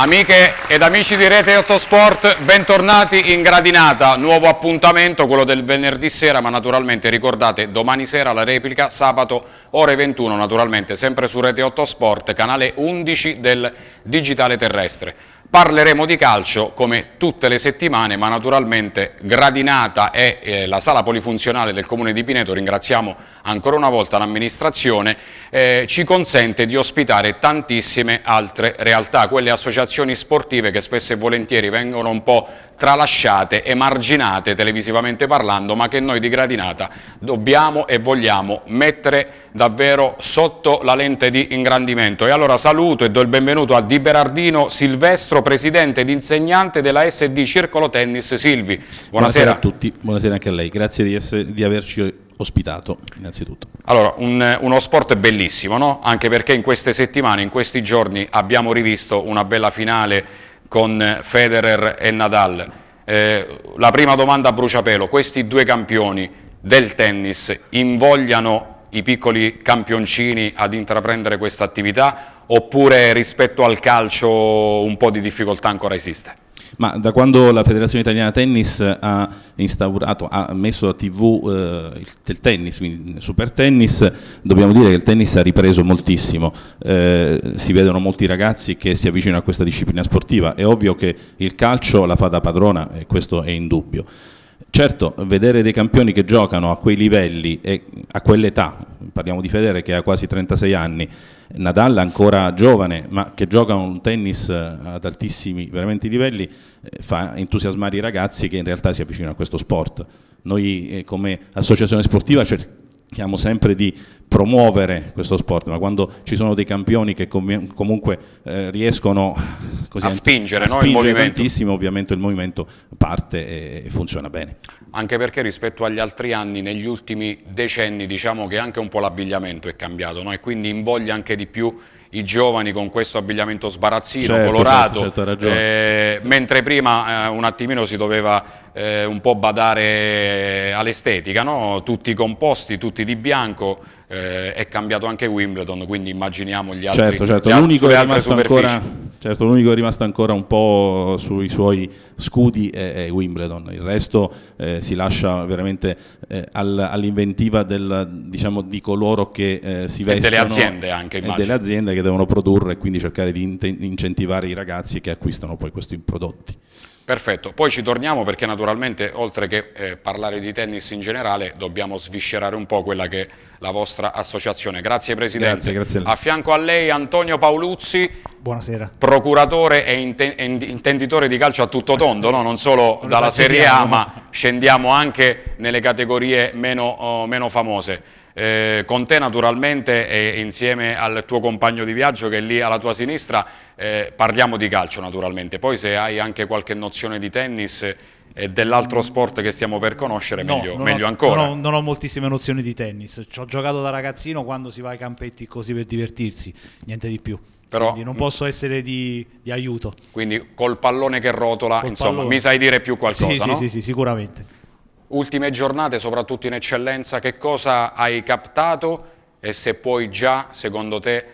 Amiche ed amici di Rete 8 Sport, bentornati in Gradinata, nuovo appuntamento, quello del venerdì sera, ma naturalmente ricordate domani sera la replica, sabato ore 21, naturalmente sempre su Rete 8 Sport, canale 11 del Digitale Terrestre. Parleremo di calcio come tutte le settimane, ma naturalmente Gradinata è eh, la sala polifunzionale del Comune di Pineto, ringraziamo ancora una volta l'amministrazione, eh, ci consente di ospitare tantissime altre realtà, quelle associazioni sportive che spesso e volentieri vengono un po' tralasciate, emarginate televisivamente parlando, ma che noi di Gradinata dobbiamo e vogliamo mettere davvero sotto la lente di ingrandimento. E allora saluto e do il benvenuto a Di Berardino Silvestro, presidente ed insegnante della SD Circolo Tennis Silvi. Buonasera. buonasera a tutti, buonasera anche a lei, grazie di, essere, di averci ospitato innanzitutto. Allora, un, uno sport bellissimo, no? anche perché in queste settimane, in questi giorni abbiamo rivisto una bella finale con Federer e Nadal. Eh, la prima domanda a bruciapelo, questi due campioni del tennis invogliano i piccoli campioncini ad intraprendere questa attività oppure rispetto al calcio un po' di difficoltà ancora esiste? Ma da quando la Federazione Italiana Tennis ha instaurato, ha messo a tv eh, il, tennis, quindi il super tennis, dobbiamo dire che il tennis ha ripreso moltissimo, eh, si vedono molti ragazzi che si avvicinano a questa disciplina sportiva, è ovvio che il calcio la fa da padrona e questo è indubbio. Certo, vedere dei campioni che giocano a quei livelli e a quell'età, parliamo di Federer che ha quasi 36 anni, Nadal ancora giovane, ma che gioca un tennis eh, ad altissimi livelli, eh, fa entusiasmare i ragazzi che in realtà si avvicinano a questo sport. Noi eh, come associazione sportiva cerchiamo chiamo sempre di promuovere questo sport, ma quando ci sono dei campioni che com comunque eh, riescono a spingere, a no, spingere tantissimo, ovviamente il movimento parte e funziona bene. Anche perché rispetto agli altri anni, negli ultimi decenni, diciamo che anche un po' l'abbigliamento è cambiato no? e quindi invoglia anche di più i giovani con questo abbigliamento sbarazzino, certo, certo colorato, certo, certo, eh, mentre prima eh, un attimino si doveva eh, un po' badare all'estetica, no? tutti composti, tutti di bianco, eh, è cambiato anche Wimbledon, quindi immaginiamo gli altri. Certo, certo. L'unico, è certo è rimasto ancora un po' sui suoi scudi è, è Wimbledon, il resto eh, si lascia veramente eh, all'inventiva diciamo, di coloro che eh, si vestono. E delle aziende anche, immagino. E delle aziende che devono produrre e quindi cercare di incentivare i ragazzi che acquistano poi questi prodotti. Perfetto, poi ci torniamo perché naturalmente oltre che eh, parlare di tennis in generale dobbiamo sviscerare un po' quella che è la vostra associazione. Grazie Presidente. Grazie, grazie a, lei. a fianco a lei Antonio Paoluzzi, Buonasera. procuratore e intenditore di calcio a tutto tondo, no? non solo dalla Serie A ma scendiamo anche nelle categorie meno, oh, meno famose. Eh, con te naturalmente e insieme al tuo compagno di viaggio che è lì alla tua sinistra eh, parliamo di calcio naturalmente, poi se hai anche qualche nozione di tennis eh, e dell'altro sport che stiamo per conoscere no, meglio, meglio ho, ancora. Non ho, non ho, moltissime nozioni di tennis, ci ho giocato da ragazzino quando si va ai campetti così per divertirsi, niente di più. Però, quindi non posso essere di, di aiuto. Quindi col pallone che rotola, col insomma, pallone. mi sai dire più qualcosa? Sì, no? sì, sì, sì sicuramente ultime giornate, soprattutto in eccellenza, che cosa hai captato e se puoi già, secondo te,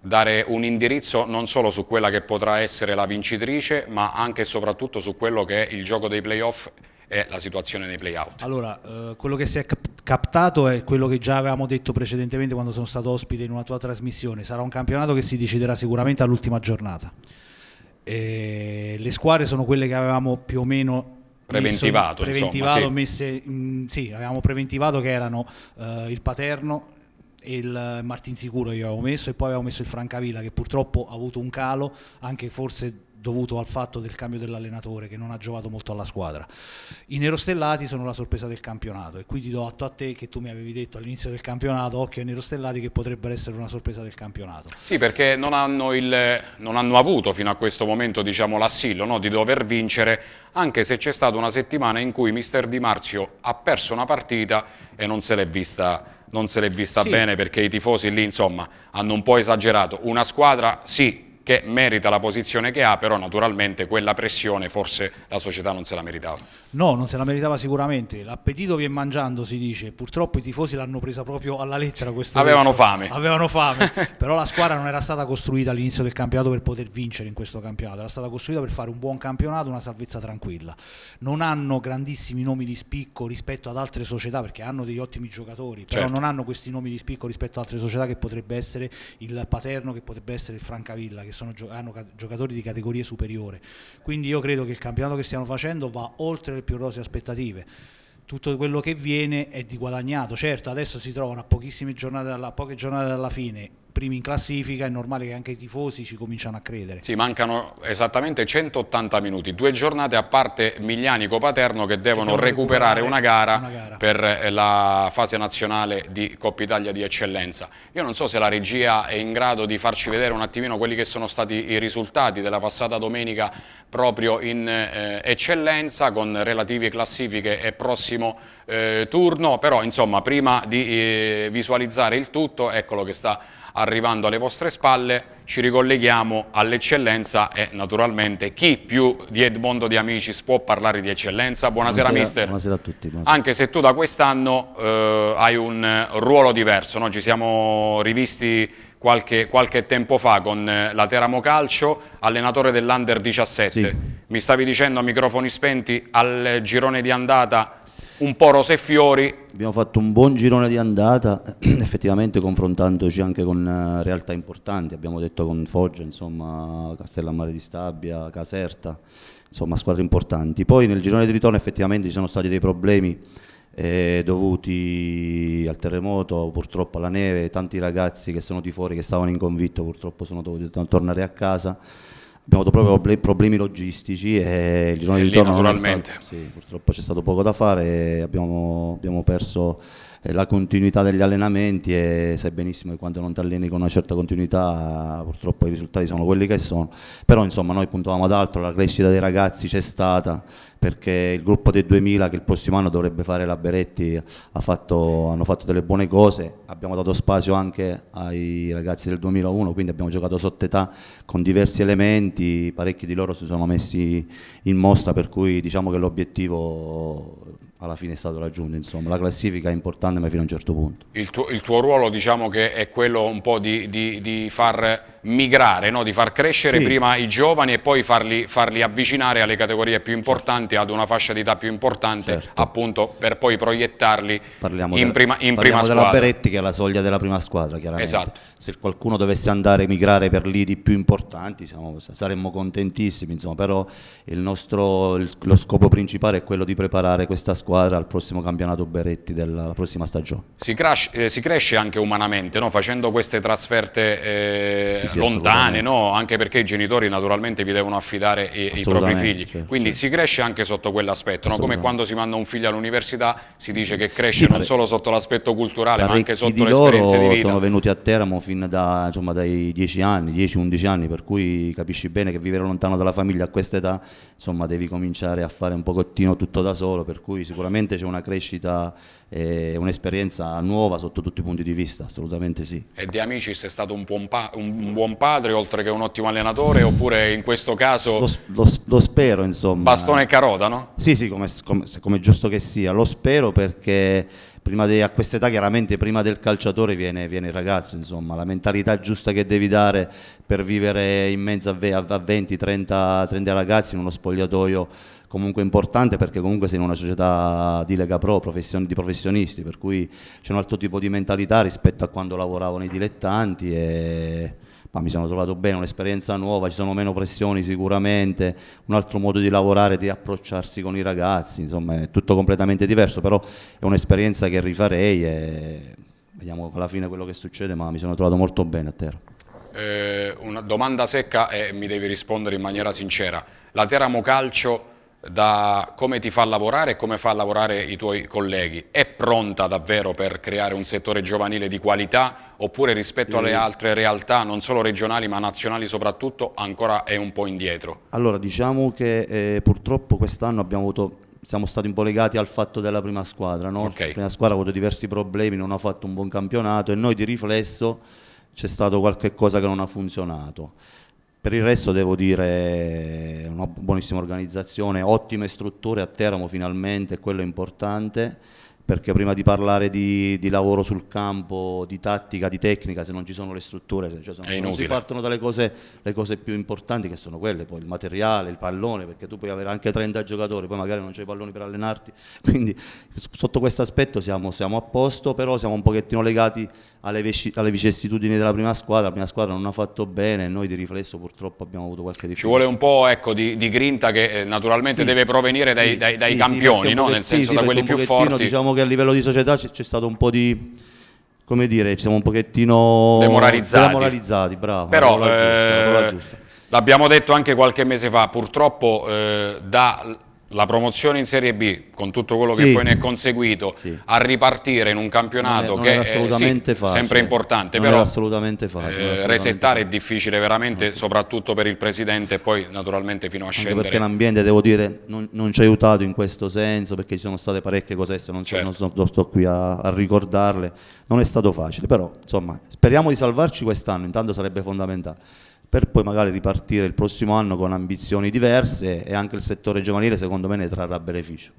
dare un indirizzo non solo su quella che potrà essere la vincitrice, ma anche e soprattutto su quello che è il gioco dei playoff e la situazione nei playout. Allora, eh, quello che si è captato è quello che già avevamo detto precedentemente quando sono stato ospite in una tua trasmissione, sarà un campionato che si deciderà sicuramente all'ultima giornata. E le squadre sono quelle che avevamo più o meno preventivato, preventivato insomma, messe, mh, sì, avevamo preventivato che erano uh, il Paterno e il Martinsicuro Sicuro io avevo messo e poi avevo messo il Francavilla che purtroppo ha avuto un calo anche forse dovuto al fatto del cambio dell'allenatore che non ha giovato molto alla squadra. I nerostellati sono la sorpresa del campionato e qui ti do atto a te che tu mi avevi detto all'inizio del campionato occhio ai nerostellati che potrebbero essere una sorpresa del campionato. Sì, perché non hanno, il, non hanno avuto fino a questo momento diciamo, l'assillo no? di dover vincere anche se c'è stata una settimana in cui mister Di Marzio ha perso una partita e non se l'è vista non se l'è vista sì. bene perché i tifosi lì insomma hanno un po' esagerato. Una squadra sì che merita la posizione che ha, però naturalmente quella pressione forse la società non se la meritava. No, non se la meritava sicuramente, l'appetito viene mangiando si dice, purtroppo i tifosi l'hanno presa proprio alla lettera questa Avevano tempo. fame. Avevano fame, però la squadra non era stata costruita all'inizio del campionato per poter vincere in questo campionato, era stata costruita per fare un buon campionato, una salvezza tranquilla. Non hanno grandissimi nomi di spicco rispetto ad altre società perché hanno degli ottimi giocatori, però certo. non hanno questi nomi di spicco rispetto ad altre società che potrebbe essere il Paterno, che potrebbe essere il Francavilla, che che sono, hanno giocatori di categorie superiore. Quindi io credo che il campionato che stiamo facendo va oltre le più rose aspettative tutto quello che viene è di guadagnato. Certo, adesso si trovano a, giornate dalla, a poche giornate dalla fine primi in classifica, è normale che anche i tifosi ci cominciano a credere. Sì, mancano esattamente 180 minuti, due giornate a parte Miglianico Paterno che devono, che devono recuperare, recuperare una, gara una gara, per eh, la fase nazionale di Coppa Italia di eccellenza. Io non so se la regia è in grado di farci vedere un attimino quelli che sono stati i risultati della passata domenica proprio in eh, eccellenza con relative classifiche e prossimo eh, turno, però insomma prima di eh, visualizzare il tutto eccolo che sta arrivando alle vostre spalle ci ricolleghiamo all'eccellenza e naturalmente chi più di Edmondo di Amicis può parlare di eccellenza? Buonasera, buonasera mister. Buonasera a tutti. Buonasera. Anche se tu da quest'anno eh, hai un ruolo diverso, no? ci siamo rivisti qualche, qualche tempo fa con eh, la Teramo Calcio, allenatore dell'Under 17. Sì. Mi stavi dicendo a microfoni spenti al girone di andata un po' rose e fiori. Abbiamo fatto un buon girone di andata, effettivamente confrontandoci anche con eh, realtà importanti, abbiamo detto con Foggia, insomma, Castellammare di Stabia, Caserta, insomma squadre importanti. Poi nel girone di ritorno effettivamente ci sono stati dei problemi eh, dovuti al terremoto, purtroppo alla neve, tanti ragazzi che sono di fuori che stavano in convitto purtroppo sono dovuti tornare a casa abbiamo avuto proprio problemi logistici e il giorno e di ritorno naturalmente. Stato, sì, purtroppo c'è stato poco da fare e abbiamo, abbiamo perso eh, la continuità degli allenamenti e sai benissimo che quando non ti alleni con una certa continuità purtroppo i risultati sono quelli che sono, però insomma noi puntavamo ad altro, la crescita dei ragazzi c'è stata perché il gruppo dei 2000 che il prossimo anno dovrebbe fare la Beretti ha fatto, hanno fatto delle buone cose, abbiamo dato spazio anche ai ragazzi del 2001, quindi abbiamo giocato sotto età con diversi elementi, parecchi di loro si sono messi in mostra per cui diciamo che l'obiettivo alla fine è stato raggiunto, insomma, la classifica è importante ma fino a un certo punto. Il tuo, il tuo ruolo diciamo che è quello un po' di, di, di far migrare, no? di far crescere sì. prima i giovani e poi farli, farli, avvicinare alle categorie più importanti, ad una fascia di età più importante, certo. appunto per poi proiettarli parliamo in, prima, in prima squadra. Parliamo della Beretti che è la soglia della prima squadra, chiaramente. Esatto. Se qualcuno dovesse andare a migrare per lì di più importanti siamo, saremmo contentissimi, insomma, però il nostro, il, lo scopo principale è quello di preparare questa squadra al prossimo campionato Beretti della prossima stagione. Si, crash, eh, si cresce anche umanamente no? facendo queste trasferte eh, sì, sì, lontane, no? anche perché i genitori naturalmente vi devono affidare i, i propri figli. Cioè, Quindi cioè. si cresce anche sotto quell'aspetto, no? come quando si manda un figlio all'università si dice che cresce sì, non solo sotto l'aspetto culturale ma anche sotto l'esperienza di vita. sono venuti a Teramo fin da, insomma, dai 10 anni, 10-11 anni, per cui capisci bene che vivere lontano dalla famiglia a questa età insomma, devi cominciare a fare un pochettino tutto da solo, per cui sicuramente c'è una crescita è un'esperienza nuova sotto tutti i punti di vista, assolutamente sì. E De Amicis è stato un buon, un buon padre oltre che un ottimo allenatore oppure in questo caso... Lo, lo, lo spero insomma. Bastone e carota no? Sì sì come, come, come giusto che sia, lo spero perché prima de, a quest'età chiaramente prima del calciatore viene, viene, il ragazzo, insomma, la mentalità giusta che devi dare per vivere in mezzo a, 20, 30, 30 ragazzi in uno spogliatoio comunque importante perché comunque sei in una società di Lega Pro, profession di professionisti, per cui c'è un altro tipo di mentalità rispetto a quando lavoravano i dilettanti e ma mi sono trovato bene, un'esperienza nuova, ci sono meno pressioni sicuramente, un altro modo di lavorare, di approcciarsi con i ragazzi, insomma è tutto completamente diverso, però è un'esperienza che rifarei e vediamo alla fine quello che succede, ma mi sono trovato molto bene a terra. Eh, una domanda secca e mi devi rispondere in maniera sincera. La Teramo Calcio da come ti fa lavorare e come fa lavorare i tuoi colleghi, è pronta davvero per creare un settore giovanile di qualità oppure rispetto alle mm. altre realtà, non solo regionali ma nazionali soprattutto, ancora è un po' indietro? Allora diciamo che eh, purtroppo quest'anno abbiamo avuto siamo stati un po' legati al fatto della prima squadra. No? Okay. La prima squadra ha avuto diversi problemi, non ha fatto un buon campionato e noi di riflesso c'è stato qualche cosa che non ha funzionato. Per il resto devo dire eh, una buonissima organizzazione, ottime strutture a Teramo finalmente, quello è importante perché prima di parlare di, di, lavoro sul campo, di tattica, di tecnica, se non ci sono le strutture, se, cioè, se non si partono dalle cose, cose, più importanti che sono quelle, poi il materiale, il pallone, perché tu puoi avere anche 30 giocatori, poi magari non c'è i palloni per allenarti, quindi sotto questo aspetto siamo, siamo, a posto, però siamo un pochettino legati alle, alle, vicissitudini della prima squadra, la prima squadra non ha fatto bene, noi di riflesso purtroppo abbiamo avuto qualche difficoltà. Ci vuole un po' ecco, di, di, grinta che eh, naturalmente sì, deve provenire dai, sì, dai, dai sì, campioni, no? nel senso da quelli più forti. Diciamo, che a livello di società c'è stato un po' di come dire, siamo un pochettino demoralizzati, demoralizzati bravo, però la parola eh, giusta, la giusta. L'abbiamo detto anche qualche mese fa, purtroppo eh, da la promozione in Serie B, con tutto quello sì. che poi ne è conseguito, sì. a ripartire in un campionato non è, non che è sì, sempre importante, non però assolutamente facile, eh, assolutamente resettare facile. è difficile veramente, soprattutto per il Presidente e poi naturalmente fino a Anche scendere. perché l'ambiente, devo dire, non, non, ci ha aiutato in questo senso, perché ci sono state parecchie cose, se non, certo. sono, non sto qui a, a ricordarle, non è stato facile, però insomma speriamo di salvarci quest'anno, intanto sarebbe fondamentale per poi magari ripartire il prossimo anno con ambizioni diverse e anche il settore giovanile secondo me ne trarrà beneficio.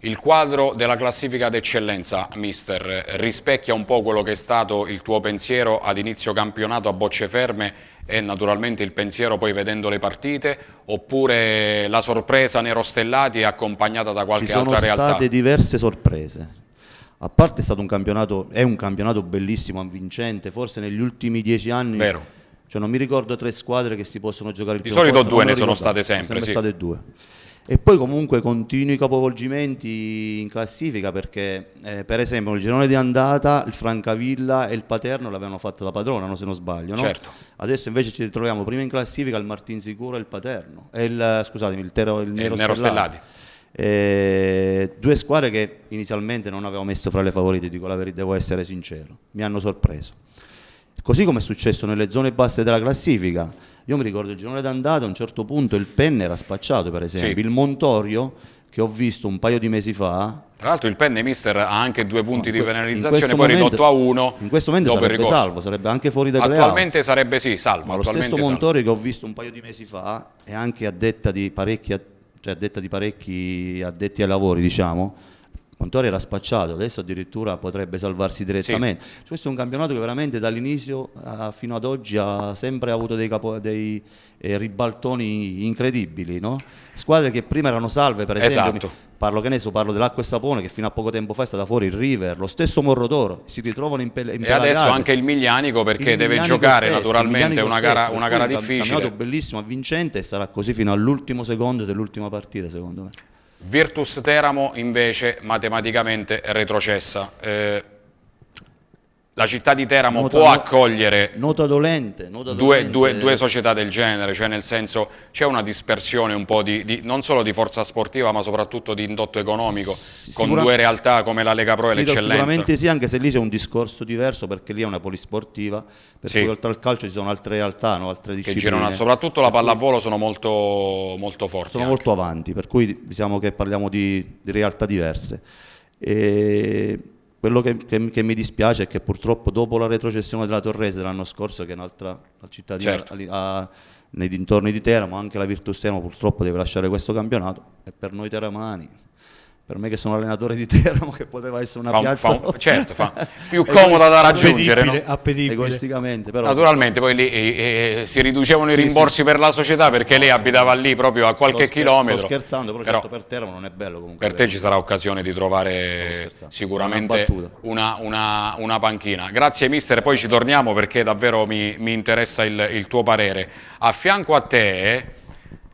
Il quadro della classifica d'eccellenza, mister, rispecchia un po' quello che è stato il tuo pensiero ad inizio campionato a bocce ferme e naturalmente il pensiero poi vedendo le partite oppure la sorpresa nerostellati è accompagnata da qualche altra realtà? Ci sono state realtà? diverse sorprese. A parte è stato un campionato, è un campionato bellissimo, avvincente, forse negli ultimi dieci anni Vero cioè non mi ricordo tre squadre che si possono giocare il Di solito posto, due ne sono state sempre. Sono sempre sì. state due. E poi comunque continui capovolgimenti in classifica perché eh, per esempio nel girone di andata il Francavilla e il Paterno l'avevano fatta da padrona, no, se non sbaglio. No? Certo. Adesso invece ci ritroviamo prima in classifica il Martin Sicuro e il Paterno. E il, scusatemi, il, tero, il Nero, Nero Stellati. Eh, due squadre che inizialmente non avevo messo fra le favorite, dico la verità, devo essere sincero, mi hanno sorpreso. Così come è successo nelle zone basse della classifica. Io mi ricordo il girone d'andata, a un certo punto il penne era spacciato, per esempio. Sì. Il Montorio, che ho visto un paio di mesi fa... Tra l'altro il penne mister ha anche due punti no, di penalizzazione, poi momento, ridotto a uno. In questo momento sarebbe salvo, sarebbe anche fuori da playoff. Attualmente sarebbe sì, salvo. Ma lo stesso Montorio salvo. che ho visto un paio di mesi fa, e anche a detta di parecchi, cioè a detta di parecchi addetti ai lavori, diciamo, Montori era spacciato, adesso addirittura potrebbe salvarsi direttamente. Sì. Cioè, questo è un campionato che veramente dall'inizio eh, fino ad oggi ha sempre avuto dei, capo, dei eh, ribaltoni incredibili. No? Squadre che prima erano salve, per esempio, esatto. parlo, so, parlo dell'acqua e sapone che fino a poco tempo fa è stata fuori il River, lo stesso Morrodoro, si ritrovano in pelle. E adesso anche il Miglianico perché il deve Miglianico giocare stesso, naturalmente una gara, una gara difficile. un campionato bellissimo, avvincente e sarà così fino all'ultimo secondo dell'ultima partita secondo me. Virtus Teramo invece matematicamente retrocessa. Eh, la città di Teramo nota, può accogliere nota dolente, nota dolente. Due, due, due, società del genere, cioè nel senso c'è una dispersione un po' di, di, non solo di forza sportiva ma soprattutto di indotto economico con due realtà come la Lega Pro sì, e l'Eccellenza. Sicuramente sì, anche se lì c'è un discorso diverso perché lì è una polisportiva, per sì. cui oltre al calcio ci sono altre realtà, no? altre discipline. Che girano, soprattutto la pallavolo sono molto, molto forti. Sono anche. molto avanti, per cui diciamo che parliamo di, di realtà diverse. E quello che, che, che, mi dispiace è che purtroppo dopo la retrocessione della Torrese dell'anno scorso, che è un'altra cittadina certo. nei dintorni di Teramo, anche la Virtus Teramo purtroppo deve lasciare questo campionato e per noi teramani per me che sono allenatore di Teramo che poteva essere una fa un, piazza fa un, certo fa più comoda da raggiungere appetibile, no? appetibile. però naturalmente poi lì eh, eh, si riducevano i rimborsi sì. per la società perché lei abitava lì proprio a qualche sto chilometro sto scherzando però, però certo per Teramo non è bello comunque per te ci sarà occasione di trovare sicuramente una, una, una, panchina grazie mister poi ci torniamo perché davvero mi, mi interessa il, il tuo parere a fianco a te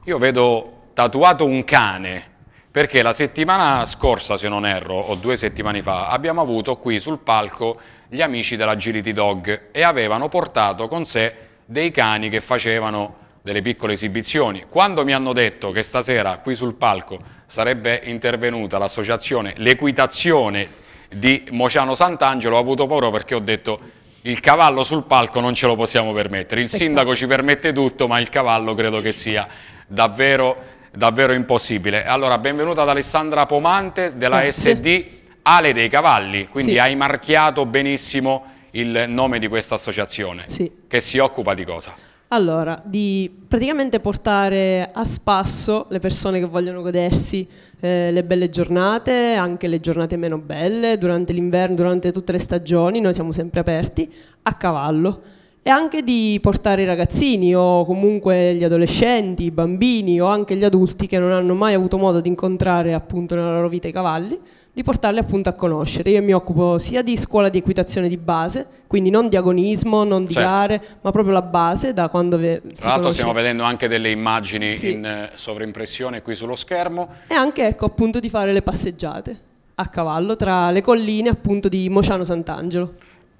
io vedo tatuato un cane perché la settimana scorsa, se non erro, o due settimane fa, abbiamo avuto qui sul palco gli amici della Agility Dog e avevano portato con sé dei cani che facevano delle piccole esibizioni. Quando mi hanno detto che stasera qui sul palco sarebbe intervenuta l'associazione L'Equitazione di Mociano Sant'Angelo, ho avuto paura perché ho detto il cavallo sul palco non ce lo possiamo permettere. Il sindaco ci permette tutto, ma il cavallo credo che sia davvero davvero impossibile. Allora, benvenuta ad Alessandra Pomante della Grazie. SD Ale dei Cavalli, quindi sì. hai marchiato benissimo il nome di questa associazione, sì. che si occupa di cosa? Allora, di praticamente portare a spasso le persone che vogliono godersi eh, le belle giornate, anche le giornate meno belle, durante l'inverno, durante tutte le stagioni, noi siamo sempre aperti, a cavallo e anche di portare i ragazzini o comunque gli adolescenti, i bambini o anche gli adulti che non hanno mai avuto modo di incontrare appunto nella loro vita i cavalli, di portarli appunto a conoscere. Io mi occupo sia di scuola di equitazione di base, quindi non di agonismo, non di certo. gare, ma proprio la base da quando ve- si Tra l'altro stiamo vedendo anche delle immagini sì. in eh, sovrimpressione qui sullo schermo. E anche ecco appunto di fare le passeggiate a cavallo tra le colline appunto di Mociano Sant'Angelo.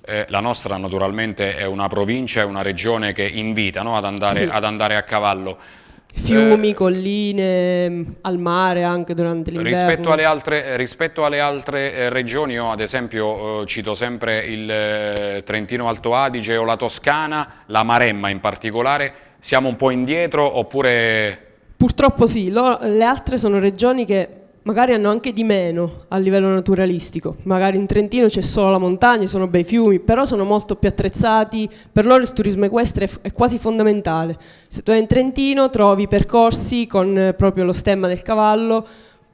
Eh, la nostra naturalmente è una provincia, è una regione che invita no, ad, andare, sì. ad andare a cavallo. Fiumi, eh, colline, al mare anche durante l'inverno. Rispetto alle altre, eh, rispetto alle altre eh, regioni, io ad esempio eh, cito sempre il eh, Trentino Alto Adige o la Toscana, la Maremma in particolare, siamo un po' indietro oppure... Purtroppo sì, lo, le altre sono regioni che magari hanno anche di meno a livello naturalistico, magari in Trentino c'è solo la montagna, sono bei fiumi, però sono molto più attrezzati, per loro il turismo equestre è quasi fondamentale. Se tu vai in Trentino trovi percorsi con eh, proprio lo stemma del cavallo,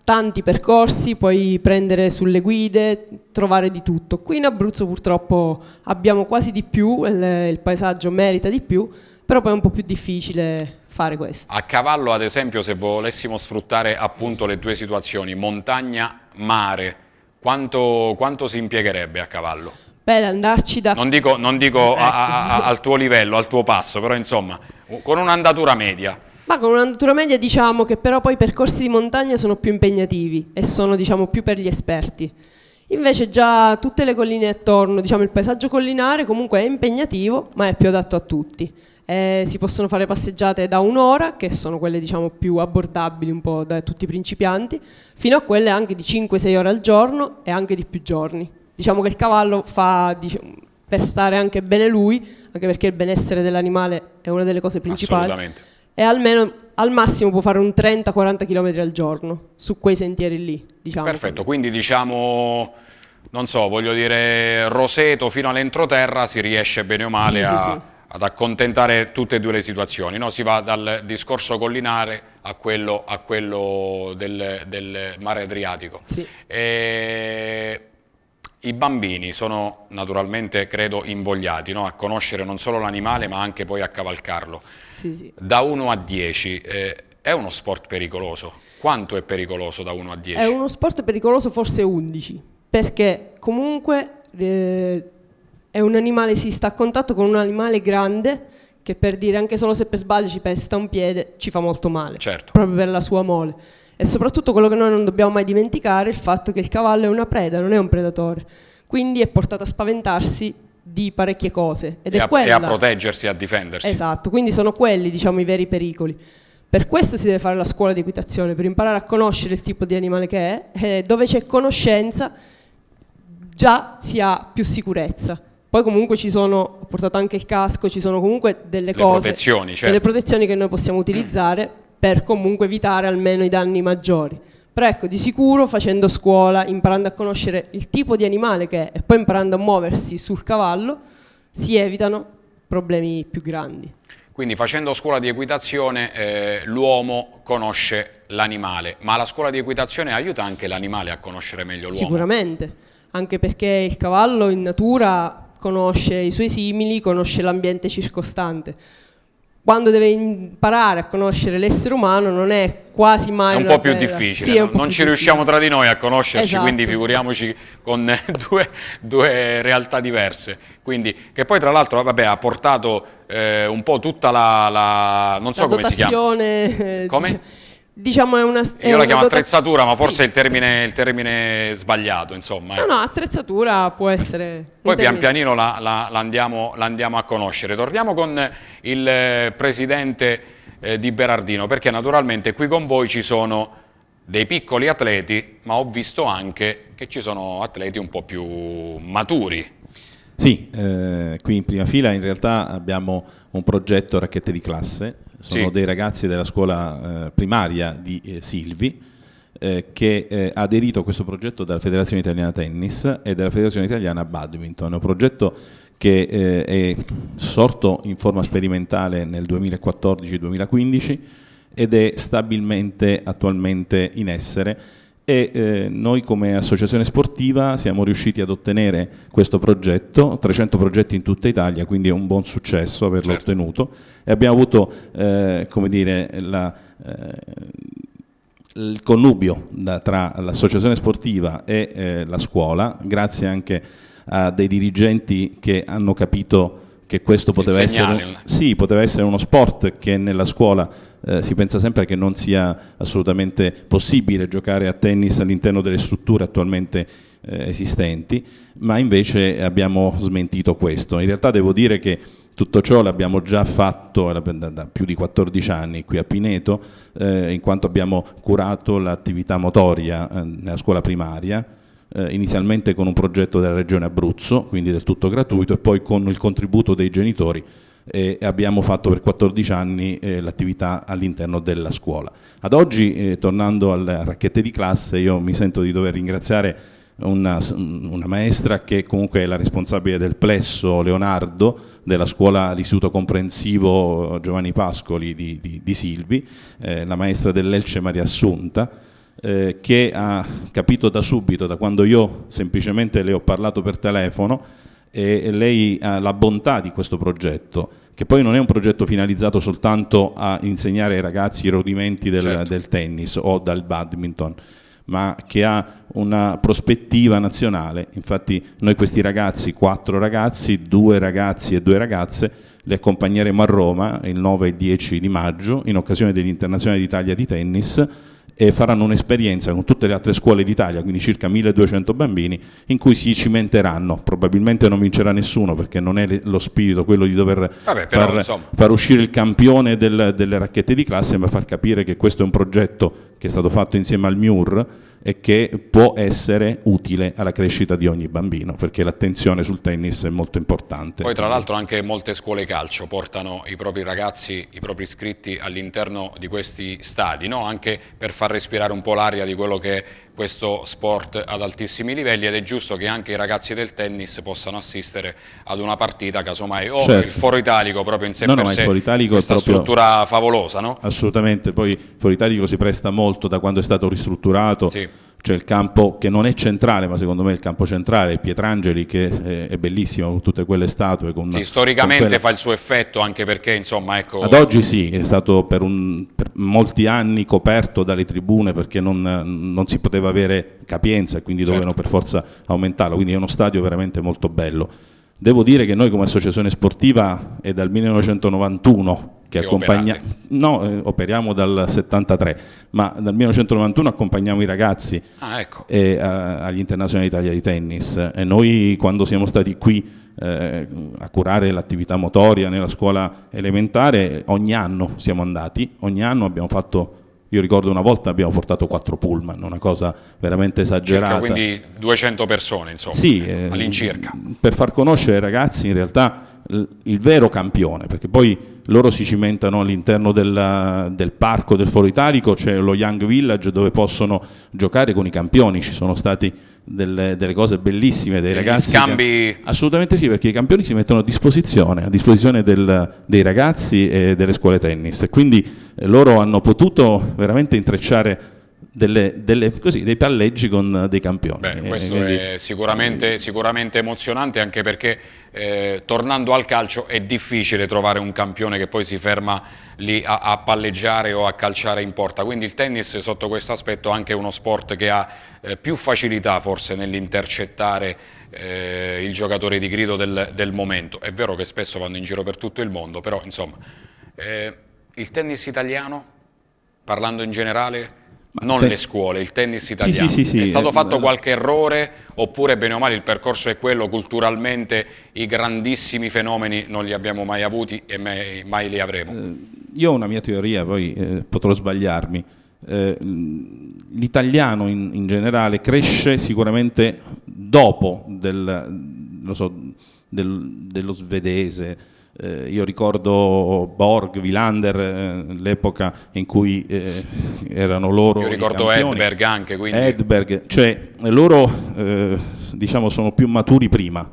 tanti percorsi, puoi prendere sulle guide, trovare di tutto. Qui in Abruzzo purtroppo abbiamo quasi di più, il, il paesaggio merita di più, però poi è un po' più difficile fare questo. A cavallo, ad esempio, se volessimo sfruttare appunto le due situazioni, montagna, mare, quanto, quanto si impiegherebbe a cavallo? Beh, andarci da... Non dico, non dico eh. a, a, al tuo livello, al tuo passo, però insomma, con un'andatura media. Ma con un'andatura media diciamo che però poi i percorsi di montagna sono più impegnativi e sono diciamo, più per gli esperti. Invece già tutte le colline attorno, diciamo, il paesaggio collinare comunque è impegnativo ma è più adatto a tutti. Eh, si possono fare passeggiate da un'ora, che sono quelle diciamo, più abbordabili un po' da tutti i principianti, fino a quelle anche di 5-6 ore al giorno e anche di più giorni. Diciamo che il cavallo fa diciamo, per stare anche bene lui, anche perché il benessere dell'animale è una delle cose principali. Assolutamente. E almeno al massimo può fare un 30-40 km al giorno su quei sentieri lì. Diciamo. Perfetto, quindi diciamo non so, voglio dire, Roseto fino all'entroterra si riesce bene o male sì, a... Sì, sì ad accontentare tutte e due le situazioni, no? si va dal discorso collinare a quello, a quello del, del, mare Adriatico. Sì. E... I bambini sono naturalmente, credo, invogliati no? a conoscere non solo l'animale ma anche poi a cavalcarlo. Sì, sì. Da 1 a 10 eh, è uno sport pericoloso. Quanto è pericoloso da 1 a 10? È uno sport pericoloso forse 11, perché comunque... Eh è un animale, si sta a contatto con un animale grande che per dire anche solo se per sbaglio ci pesta un piede ci fa molto male, certo. proprio per la sua mole. E soprattutto quello che noi non dobbiamo mai dimenticare è il fatto che il cavallo è una preda, non è un predatore. Quindi è portato a spaventarsi di parecchie cose. Ed e è a, quella... e a proteggersi, a difendersi. Esatto, quindi sono quelli diciamo, i veri pericoli. Per questo si deve fare la scuola di equitazione, per imparare a conoscere il tipo di animale che è, e eh, dove c'è conoscenza già si ha più sicurezza poi comunque ci sono, ho portato anche il casco, ci sono comunque delle Le cose, protezioni, certo. delle protezioni che noi possiamo mm. utilizzare per comunque evitare almeno i danni maggiori. Però ecco, di sicuro facendo scuola, imparando a conoscere il tipo di animale che è e poi imparando a muoversi sul cavallo, si evitano problemi più grandi. Quindi facendo scuola di equitazione eh, l'uomo conosce l'animale, ma la scuola di equitazione aiuta anche l'animale a conoscere meglio l'uomo. Sicuramente, anche perché il cavallo in natura conosce i suoi simili, conosce l'ambiente circostante. Quando deve imparare a conoscere l'essere umano non è quasi mai... È un po' più difficile, sì, no? po non più ci difficile. riusciamo tra di noi a conoscerci, esatto. quindi figuriamoci con due, due, realtà diverse. Quindi, che poi tra l'altro ha portato eh, un po' tutta la, la non so la come si chiama... Eh, come? Dice, diciamo è una... È Io la chiamo attrezzatura, ma forse sì, è il termine, il termine, sbagliato, insomma. No, eh. no, attrezzatura può essere... Poi pian pianino la, la, la, andiamo, la, andiamo, a conoscere. Torniamo con il eh, presidente eh, di Berardino, perché naturalmente qui con voi ci sono dei piccoli atleti, ma ho visto anche che ci sono atleti un po' più maturi. Sì, eh, qui in prima fila in realtà abbiamo un progetto racchette di classe, sono sì. dei ragazzi della scuola eh, primaria di eh, Silvi eh, che eh, ha aderito a questo progetto dalla Federazione Italiana Tennis e dalla Federazione Italiana Badminton, un progetto che eh, è sorto in forma sperimentale nel 2014-2015 ed è stabilmente attualmente in essere e eh, noi come associazione sportiva siamo riusciti ad ottenere questo progetto, 300 progetti in tutta Italia, quindi è un buon successo averlo certo. ottenuto e abbiamo avuto eh, come dire, la, eh, il connubio da, tra l'associazione sportiva e eh, la scuola, grazie anche a dei dirigenti che hanno capito che questo poteva essere, sì, poteva essere, uno sport che nella scuola eh, si pensa sempre che non sia assolutamente possibile giocare a tennis all'interno delle strutture attualmente eh, esistenti, ma invece abbiamo smentito questo. In realtà devo dire che tutto ciò l'abbiamo già fatto eh, da più di 14 anni qui a Pineto, eh, in quanto abbiamo curato l'attività motoria eh, nella scuola primaria, eh, inizialmente con un progetto della Regione Abruzzo, quindi del tutto gratuito, e poi con il contributo dei genitori eh, abbiamo fatto per 14 anni eh, l'attività all'interno della scuola. Ad oggi, eh, tornando alle racchette di classe, io mi sento di dover ringraziare una, una, maestra che comunque è la responsabile del plesso Leonardo della scuola l'istituto comprensivo eh, Giovanni Pascoli di, di, di Silvi, eh, la maestra dell'Elce Maria Assunta, eh, che ha capito da subito, da quando io semplicemente le ho parlato per telefono, e, lei ha la bontà di questo progetto, che poi non è un progetto finalizzato soltanto a insegnare ai ragazzi i rudimenti del, certo. del tennis o dal badminton, ma che ha una prospettiva nazionale. Infatti noi questi ragazzi, quattro ragazzi, due ragazzi e due ragazze, li accompagneremo a Roma il 9 e 10 di maggio in occasione dell'Internazionale d'Italia di tennis e faranno un'esperienza con tutte le altre scuole d'Italia, quindi circa 1200 bambini, in cui si cimenteranno. Probabilmente non vincerà nessuno perché non è lo spirito quello di dover Vabbè, però, far, far, uscire il campione del, delle racchette di classe, ma far capire che questo è un progetto che è stato fatto insieme al MIUR e che può essere utile alla crescita di ogni bambino, perché l'attenzione sul tennis è molto importante. Poi tra l'altro anche molte scuole calcio portano i propri ragazzi, i propri iscritti all'interno di questi stadi, no? anche per far respirare un po' l'aria di quello che questo sport ad altissimi livelli ed è giusto che anche i ragazzi del tennis possano assistere ad una partita casomai o certo. il foro italico proprio in sé no, per no, sé questa proprio... struttura favolosa no? assolutamente poi il foro italico si presta molto da quando è stato ristrutturato sì cioè il campo che non è centrale, ma secondo me è il campo centrale, Pietrangeli che eh, è bellissimo con tutte quelle statue. Con, sì, storicamente quelle... fa il suo effetto anche perché insomma ecco... Ad oggi sì, è stato per, un, per molti anni coperto dalle tribune perché non, non si poteva avere capienza e quindi certo. dovevano per forza aumentarlo, quindi è uno stadio veramente molto bello. Devo dire che noi come associazione sportiva è dal 1991 che, accompagna... No, eh, operiamo dal 73, ma dal 1991 accompagniamo i ragazzi ah, ecco. e, eh, a, agli internazionali d'Italia di tennis e noi quando siamo stati qui eh, a curare l'attività motoria nella scuola elementare, ogni anno siamo andati, ogni anno abbiamo fatto io ricordo una volta abbiamo portato quattro pullman, una cosa veramente esagerata. Circa quindi 200 persone, insomma, sì, eh, all'incirca. Per far conoscere i ragazzi in realtà il vero campione, perché poi loro si cimentano all'interno del, del, parco del Foro Italico, c'è lo Young Village dove possono giocare con i campioni, ci sono stati delle, delle cose bellissime dei ragazzi. Scambi. Che, assolutamente sì, perché i campioni si mettono a disposizione, a disposizione del, dei ragazzi e delle scuole tennis, quindi eh, loro hanno potuto veramente intrecciare delle, delle, così, dei palleggi con dei campioni. Beh, eh, questo quindi, è sicuramente, sicuramente, emozionante anche perché eh, tornando al calcio è difficile trovare un campione che poi si ferma lì a, a palleggiare o a calciare in porta, quindi il tennis sotto questo aspetto è anche uno sport che ha eh, più facilità forse nell'intercettare eh, il giocatore di grido del, del, momento. È vero che spesso vanno in giro per tutto il mondo, però insomma eh, il tennis italiano, parlando in generale, non le scuole, il tennis italiano. Sì, sì, sì, è stato fatto qualche errore oppure bene o male il percorso è quello, culturalmente i grandissimi fenomeni non li abbiamo mai avuti e mai, mai li avremo. Eh, io ho una mia teoria, poi eh, potrò sbagliarmi. Eh, l'italiano in, in, generale cresce sicuramente dopo del, so, del, dello svedese, eh, io ricordo Borg, Vilander, eh, l'epoca in cui eh, erano loro. Io ricordo Edberg anche. Quindi. Edberg, cioè loro eh, diciamo sono più maturi prima.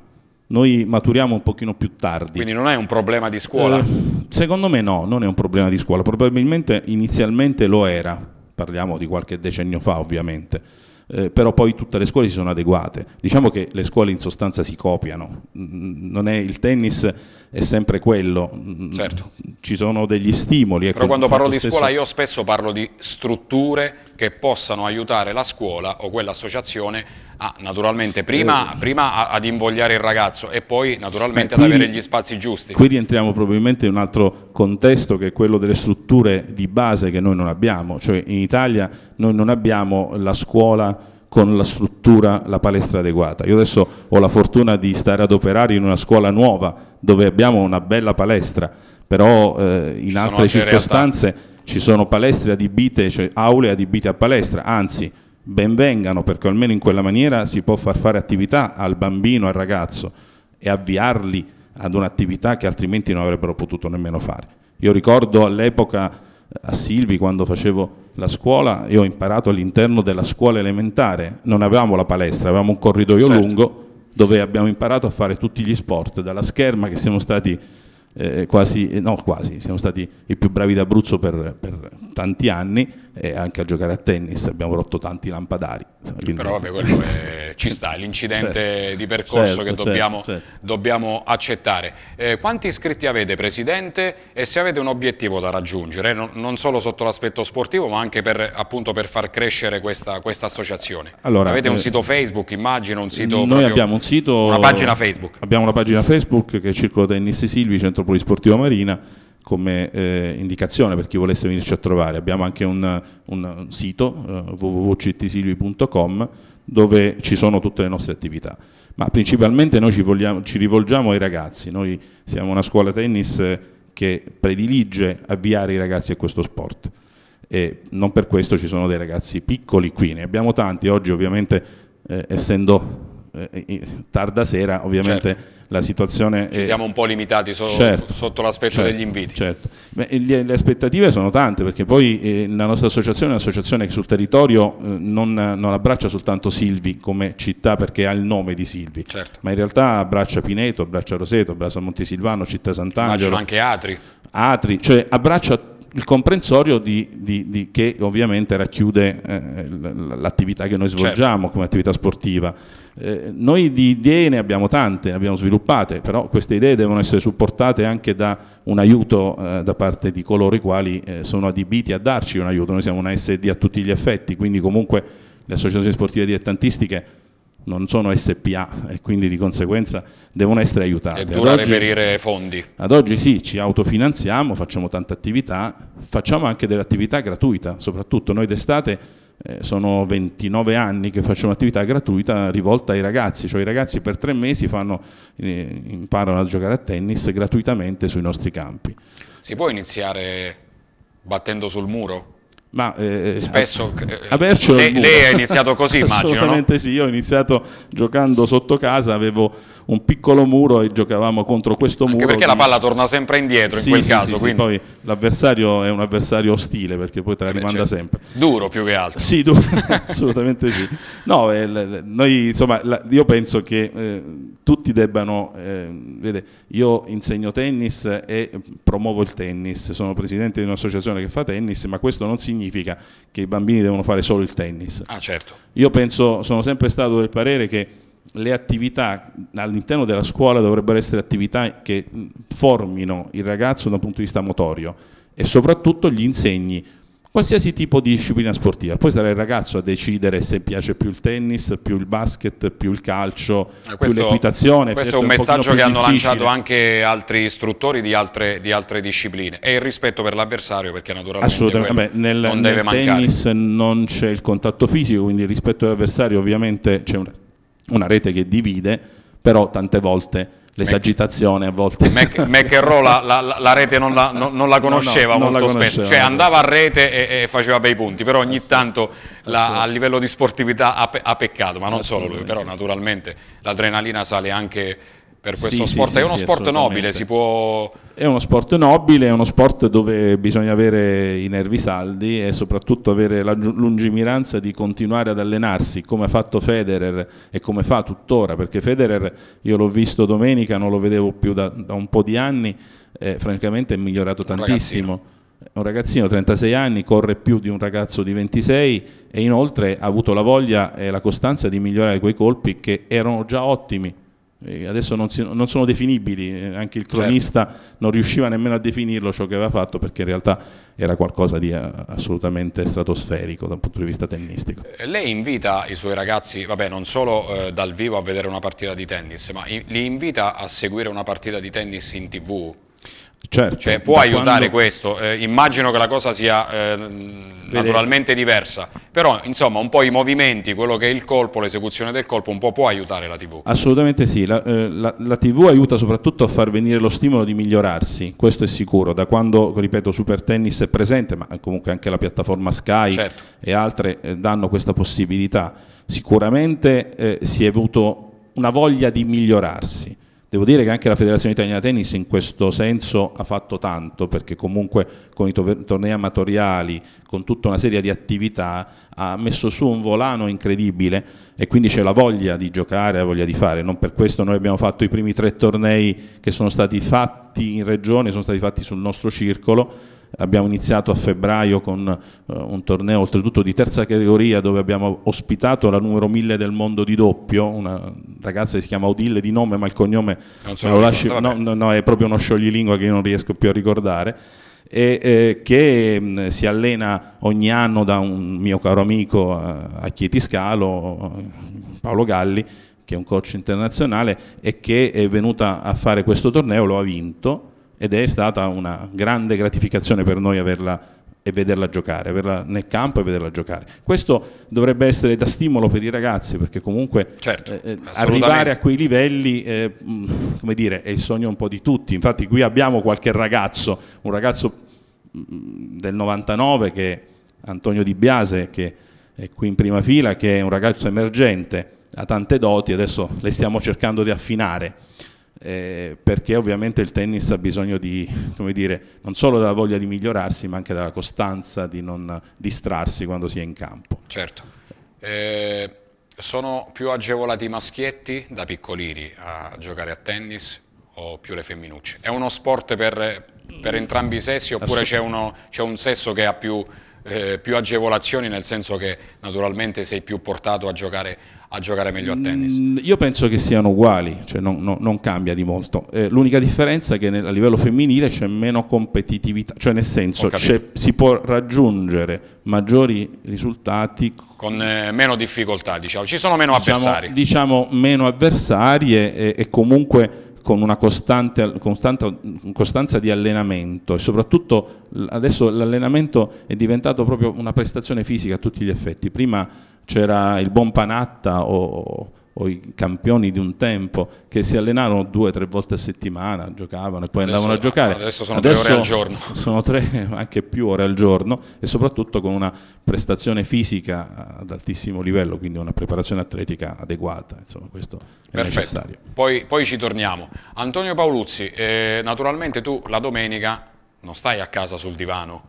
Noi maturiamo un pochino più tardi. Quindi non è un problema di scuola? Eh, secondo me no, non è un problema di scuola. Probabilmente inizialmente lo era, parliamo di qualche decennio fa ovviamente eh, però poi tutte le scuole si sono adeguate. Diciamo che le scuole in sostanza si copiano, mm, mm, non è, il tennis è sempre quello, mm, certo. ci sono degli stimoli. Ecco, però quando parlo di stesso... scuola io spesso parlo di strutture che possano aiutare la scuola o quell'associazione a naturalmente prima, eh, prima ad invogliare il ragazzo e poi naturalmente ad avere gli spazi giusti. Qui rientriamo probabilmente in un altro contesto che è quello delle strutture di base che noi non abbiamo, cioè in Italia noi non abbiamo la scuola con la struttura, la palestra adeguata. Io adesso ho la fortuna di stare ad operare in una scuola nuova dove abbiamo una bella palestra, però eh, in Ci altre circostanze ci sono palestre adibite, cioè aule adibite a palestra, anzi benvengano perché almeno in quella maniera si può far fare attività al bambino, al ragazzo e avviarli ad un'attività che altrimenti non avrebbero potuto nemmeno fare. Io ricordo all'epoca a Silvi quando facevo la scuola e ho imparato all'interno della scuola elementare, non avevamo la palestra, avevamo un corridoio certo. lungo dove abbiamo imparato a fare tutti gli sport, dalla scherma che siamo stati eh, quasi, eh, no quasi, siamo stati i più bravi d'Abruzzo per, per tanti anni, e anche a giocare a tennis abbiamo rotto tanti lampadari. Quindi... Però vabbè, quello è... ci sta, è l'incidente certo, di percorso certo, che certo, dobbiamo, certo. dobbiamo accettare. Eh, quanti iscritti avete, Presidente, e se avete un obiettivo da raggiungere, non, non solo sotto l'aspetto sportivo, ma anche per, appunto, per far crescere questa, questa associazione? Allora, avete eh... un sito Facebook, immagino, un sito... Noi proprio... abbiamo un sito... Una pagina Facebook. Abbiamo una pagina Facebook che è Circolo Tennis Silvi, Centro Polisportivo Marina come eh, indicazione per chi volesse venirci a trovare. Abbiamo anche un, un sito eh, www.ctsilvi.com dove ci sono tutte le nostre attività. Ma principalmente noi ci, vogliamo, ci rivolgiamo ai ragazzi, noi siamo una scuola tennis che predilige avviare i ragazzi a questo sport e non per questo ci sono dei ragazzi piccoli qui, ne abbiamo tanti, oggi ovviamente eh, essendo eh, eh, tarda sera ovviamente certo. la situazione ci è... siamo un po' limitati so certo, sotto l'aspetto certo, degli inviti certo. Beh, eh, le, le, aspettative sono tante perché poi eh, la nostra associazione è un'associazione che sul territorio eh, non, non, abbraccia soltanto Silvi come città perché ha il nome di Silvi certo. ma in realtà abbraccia Pineto, abbraccia Roseto, abbraccia Montesilvano, Città Sant'Angelo abbraccia anche Atri Atri, cioè abbraccia il comprensorio di, di, di, che ovviamente racchiude eh, l'attività che noi certo. svolgiamo certo. come attività sportiva. Eh, noi di idee ne abbiamo tante, ne abbiamo sviluppate, però queste idee devono essere supportate anche da un aiuto eh, da parte di coloro i quali eh, sono adibiti a darci un aiuto. Noi siamo una SD a tutti gli effetti, quindi comunque le associazioni sportive dilettantistiche non sono SPA e quindi di conseguenza devono essere aiutate. È dura oggi, reperire fondi. Ad oggi sì, ci autofinanziamo, facciamo tante attività, facciamo anche dell'attività gratuita, soprattutto noi d'estate eh, sono 29 anni che facciamo un'attività gratuita rivolta ai ragazzi, cioè i ragazzi per tre mesi fanno, eh, imparano a giocare a tennis gratuitamente sui nostri campi. Si può iniziare battendo sul muro? Ma eh, eh, spesso a, eh, a lei, lei, ha iniziato così, immagino. Assolutamente no? sì, io ho iniziato giocando sotto casa, avevo un piccolo muro e giocavamo contro questo Anche muro. Perché di... la palla torna sempre indietro sì, in quel sì, caso. Sì, poi l'avversario è un avversario ostile perché poi te la eh rimanda certo. sempre. Duro più che altro. Sì, duro, assolutamente sì. No, eh, noi, insomma, la, io penso che eh, tutti debbano, eh, vede, io insegno tennis e promuovo il tennis, sono presidente di un'associazione che fa tennis, ma questo non significa significa che i bambini devono fare solo il tennis. Ah, certo. Io penso, sono sempre stato del parere che le attività all'interno della scuola dovrebbero essere attività che formino il ragazzo da un punto di vista motorio e soprattutto gli insegni qualsiasi tipo di disciplina sportiva. Poi sarà il ragazzo a decidere se piace più il tennis, più il basket, più il calcio, eh, questo, più l'equitazione. Questo è un, un messaggio che hanno difficile. lanciato anche altri istruttori di altre, di altre, discipline. E il rispetto per l'avversario, perché naturalmente Assolutamente. Vabbè, nel, non deve nel tennis non c'è il contatto fisico, quindi il rispetto dell'avversario ovviamente c'è una rete che divide, però tante volte l'esagitazione a volte. Mac, McEnroe la, la, la, rete non la, non, non la conosceva no, no, molto conosceva, spesso, cioè andava a rete e, e faceva bei punti, però ogni eh tanto eh a livello di sportività ha, ha peccato, ma non eh solo lui, però naturalmente l'adrenalina sale anche per questo sì, sport. Sì, è uno sì, sport nobile, si può... È uno sport nobile, è uno sport dove bisogna avere i nervi saldi e soprattutto avere la lungimiranza di continuare ad allenarsi come ha fatto Federer e come fa tuttora, perché Federer io l'ho visto domenica, non lo vedevo più da, da un po' di anni, eh, francamente è migliorato un tantissimo. Ragazzino un ragazzino di 36 anni corre più di un ragazzo di 26 e inoltre ha avuto la voglia e la costanza di migliorare quei colpi che erano già ottimi adesso non, si, non, sono definibili, eh, anche il certo. cronista certo. non riusciva nemmeno a definirlo ciò che aveva fatto perché in realtà era qualcosa di eh, assolutamente stratosferico dal punto di vista tennistico. Eh, lei invita i suoi ragazzi, vabbè non solo eh, dal vivo a vedere una partita di tennis, ma li invita a seguire una partita di tennis in tv? Certo, eh, cioè, può aiutare quando... questo, eh, immagino che la cosa sia eh, naturalmente diversa, però insomma un po' i movimenti, quello che è il colpo, l'esecuzione del colpo, un po' può aiutare la TV. Assolutamente sì, la, eh, la, la, TV aiuta soprattutto a far venire lo stimolo di migliorarsi, questo è sicuro, da quando, ripeto, Super Tennis è presente, ma comunque anche la piattaforma Sky certo. e altre eh, danno questa possibilità, sicuramente eh, si è avuto una voglia di migliorarsi Devo dire che anche la Federazione Italiana Tennis in questo senso ha fatto tanto perché comunque con i tornei amatoriali, con tutta una serie di attività, ha messo su un volano incredibile e quindi c'è la voglia di giocare, la voglia di fare. Non per questo noi abbiamo fatto i primi tre tornei che sono stati fatti in regione, sono stati fatti sul nostro circolo abbiamo iniziato a febbraio con eh, un torneo oltretutto di terza categoria dove abbiamo ospitato la numero 1000 del mondo di doppio, una ragazza che si chiama Odile di nome ma il cognome lo lasci, no, no, no, è proprio uno scioglilingua che io non riesco più a ricordare e eh, che mh, si allena ogni anno da un mio caro amico eh, a, a Chietiscalo, Paolo Galli, che è un coach internazionale e che è venuta a fare questo torneo, lo ha vinto ed è stata una grande gratificazione per noi averla e vederla giocare, averla nel campo e vederla giocare. Questo dovrebbe essere da stimolo per i ragazzi perché comunque certo, eh, eh arrivare a quei livelli eh, come dire, è il sogno un po' di tutti. Infatti qui abbiamo qualche ragazzo, un ragazzo del 99 che è Antonio Di Biase che è qui in prima fila, che è un ragazzo emergente, ha tante doti, adesso le stiamo cercando di affinare eh, perché ovviamente il tennis ha bisogno di, come dire, non solo della voglia di migliorarsi, ma anche della costanza di non distrarsi quando si è in campo. Certo. Eh, sono più agevolati i maschietti da piccolini a giocare a tennis o più le femminucce? È uno sport per, per entrambi i sessi oppure c'è, un sesso che ha più, eh, più agevolazioni nel senso che naturalmente sei più portato a giocare a giocare meglio a tennis? Mm, io penso che siano uguali, cioè non, no, non cambia di molto. Eh, l'unica differenza è che nel, a livello femminile c'è meno competitività, cioè nel senso si può raggiungere maggiori risultati con eh, meno difficoltà, diciamo. ci sono meno diciamo, avversari. Diciamo meno avversarie e, e comunque con una costante, costante, costanza di allenamento e soprattutto adesso l'allenamento è diventato proprio una prestazione fisica a tutti gli effetti. Prima c'era il buon panatta o, o i campioni di un tempo che si allenarono due o tre volte a settimana, giocavano e poi adesso, andavano a giocare. Adesso sono adesso tre ore al giorno. Sono tre, anche più ore al giorno e soprattutto con una prestazione fisica ad altissimo livello, quindi una preparazione atletica adeguata. Insomma, questo è necessario. Poi, poi, ci torniamo. Antonio Paoluzzi, eh, naturalmente tu la domenica non stai a casa sul divano,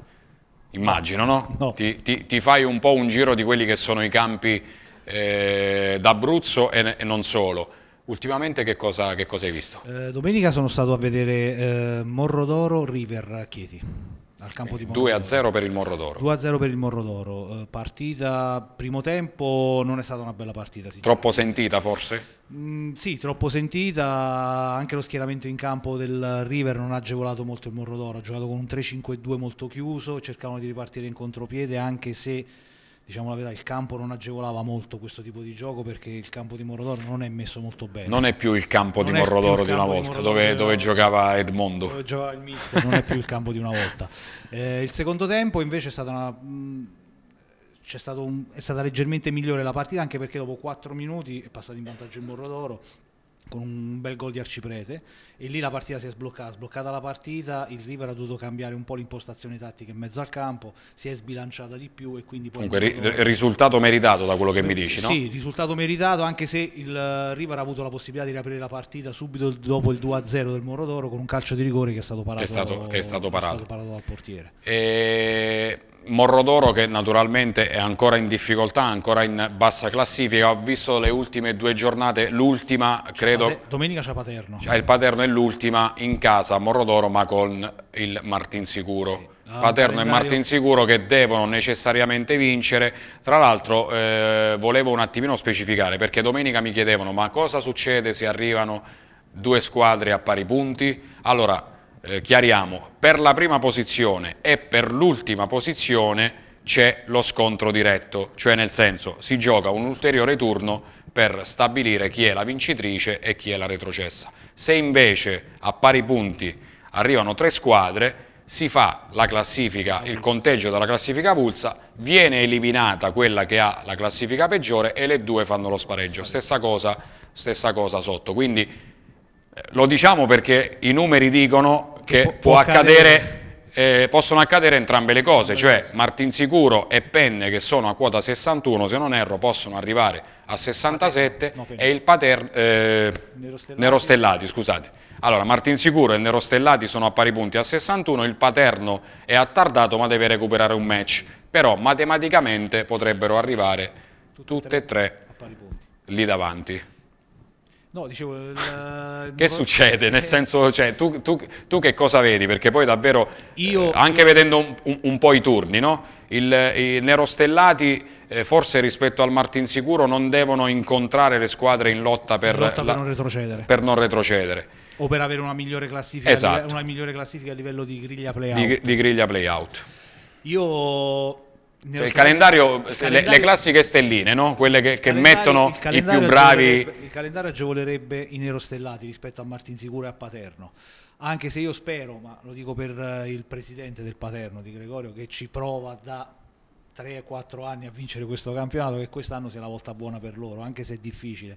immagino, no? no. Ti, ti, ti fai un po' un giro di quelli che sono i campi eh, d'Abruzzo e, e non solo. Ultimamente che cosa, che cosa hai visto? Eh, domenica sono stato a vedere eh, Morrodoro River a Chieti. Al campo di 2 a 0 per il Morrodoro. 2 a 0 per il Morrodoro. Eh, partita primo tempo non è stata una bella partita. Troppo sentita forse? Mm, sì, troppo sentita. Anche lo schieramento in campo del River non ha agevolato molto il Morrodoro. Ha giocato con un 3-5-2 molto chiuso. Cercavano di ripartire in contropiede anche se diciamo la verità, il campo non agevolava molto questo tipo di gioco perché il campo di Morrodoro non è messo molto bene. Non è più il campo non di Morrodoro di una volta, di dove, dove, giocava Edmondo. Dove giocava il mister, non è più il campo di una volta. Eh, il secondo tempo invece è stata, una, mm, un, è stata leggermente migliore la partita anche perché dopo 4 minuti è passato in vantaggio il Morrodoro con un bel gol di Arciprete e lì la partita si è sbloccata, sbloccata la partita, il River ha dovuto cambiare un po' l'impostazione tattica in mezzo al campo, si è sbilanciata di più e quindi poi... Comunque ri- risultato meritato da quello che mi dici, no? Sì, risultato meritato anche se il River ha avuto la possibilità di riaprire la partita subito dopo il 2-0 del d'Oro con un calcio di rigore che è stato parato, che è stato, che è stato parato. È stato parato dal portiere. E ehm, Morrodoro che naturalmente è ancora in difficoltà, ancora in bassa classifica, ho visto le ultime due giornate, l'ultima credo... Domenica c'è Paterno. Cioè, il Paterno è l'ultima in casa Morrodoro ma con il Martin Sicuro. Sì. Ah, Paterno e Martin Sicuro che devono necessariamente vincere. Tra l'altro eh, volevo un attimino specificare perché domenica mi chiedevano ma cosa succede se arrivano due squadre a pari punti? Allora eh, chiariamo, per la prima posizione e per l'ultima posizione c'è lo scontro diretto, cioè nel senso si gioca un ulteriore turno per stabilire chi è la vincitrice e chi è la retrocessa. Se invece a pari punti arrivano tre squadre, si fa la classifica, il conteggio della classifica pulsa, viene eliminata quella che ha la classifica peggiore e le due fanno lo spareggio. Stessa cosa, stessa cosa sotto, quindi lo diciamo perché i numeri dicono che, che può, può accadere, eh, possono accadere entrambe le cose, cioè Martin Sicuro e Penne che sono a quota 61, se non erro, possono arrivare a 67 no, e il Pater, eh, Nerostellati. Nerostellati, scusate. Allora, Martin Sicuro e Nero Stellati sono a pari punti a 61, il Paterno è attardato ma deve recuperare un match, però matematicamente potrebbero arrivare tutte, tutte e tre, tre lì davanti. No, dicevo... Il... che succede? Nel senso, cioè, tu, tu, tu, che cosa vedi? Perché poi davvero, Io... eh, anche vedendo un, un, un, po' i turni, no? Il, I Nerostellati, eh, forse rispetto al Martinsicuro, non devono incontrare le squadre in lotta per, in lotta la... non, retrocedere. per non retrocedere. O per avere una migliore classifica, esatto. una migliore classifica a livello di griglia play-out. Di, di griglia play-out. Io nello cioè, il calendario, le, le, classiche stelline, no? quelle che, che mettono i più bravi. Il calendario agevolerebbe i nerostellati rispetto a Martin Sicuro e a Paterno. Anche se io spero, ma lo dico per eh, il presidente del Paterno di Gregorio, che ci prova da 3-4 anni a vincere questo campionato che quest'anno sia la volta buona per loro, anche se è difficile.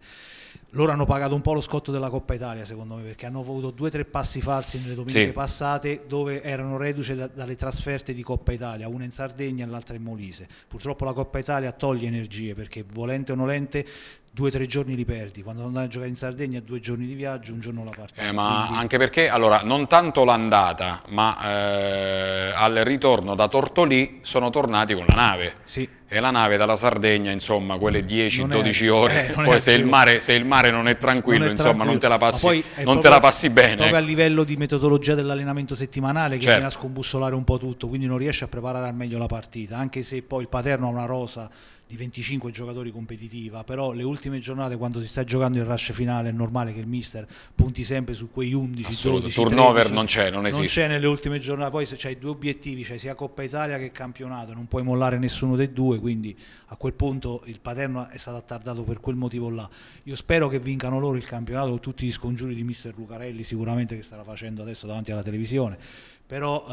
Loro hanno pagato un po' lo scotto della Coppa Italia, secondo me, perché hanno avuto due o tre passi falsi nelle domeniche sì. passate dove erano reduce da, dalle trasferte di Coppa Italia, una in Sardegna e l'altra in Molise. Purtroppo la Coppa Italia toglie energie perché volente o nolente due o tre giorni li perdi, quando andai a giocare in Sardegna due giorni di viaggio, un giorno la partita. Eh, ma quindi... anche perché, allora, non tanto l'andata, ma eh, al ritorno da Tortolì sono tornati con la nave. Sì. E la nave dalla Sardegna, insomma, quelle 10-12 eh, ore, eh, poi se il, mare, se il, mare, non è tranquillo, non è insomma, tranquillo. non, te la passi, non proprio, te la passi bene. Proprio a ecco. livello di metodologia dell'allenamento settimanale che certo. viene a certo. scombussolare un po' tutto, quindi non riesce a preparare al meglio la partita, anche se poi il Paterno ha una rosa di 25 giocatori competitiva, però le ultime giornate quando si sta giocando il rush finale è normale che il mister punti sempre su quei 11, Assoluto. 12, turnover 13, non c'è, non esiste. Non c'è nelle ultime giornate, poi se c'hai due obiettivi, c'hai sia Coppa Italia che campionato, non puoi mollare nessuno dei due, quindi a quel punto il paterno è stato attardato per quel motivo là. Io spero che vincano loro il campionato con tutti gli scongiuri di mister Lucarelli sicuramente che starà facendo adesso davanti alla televisione, però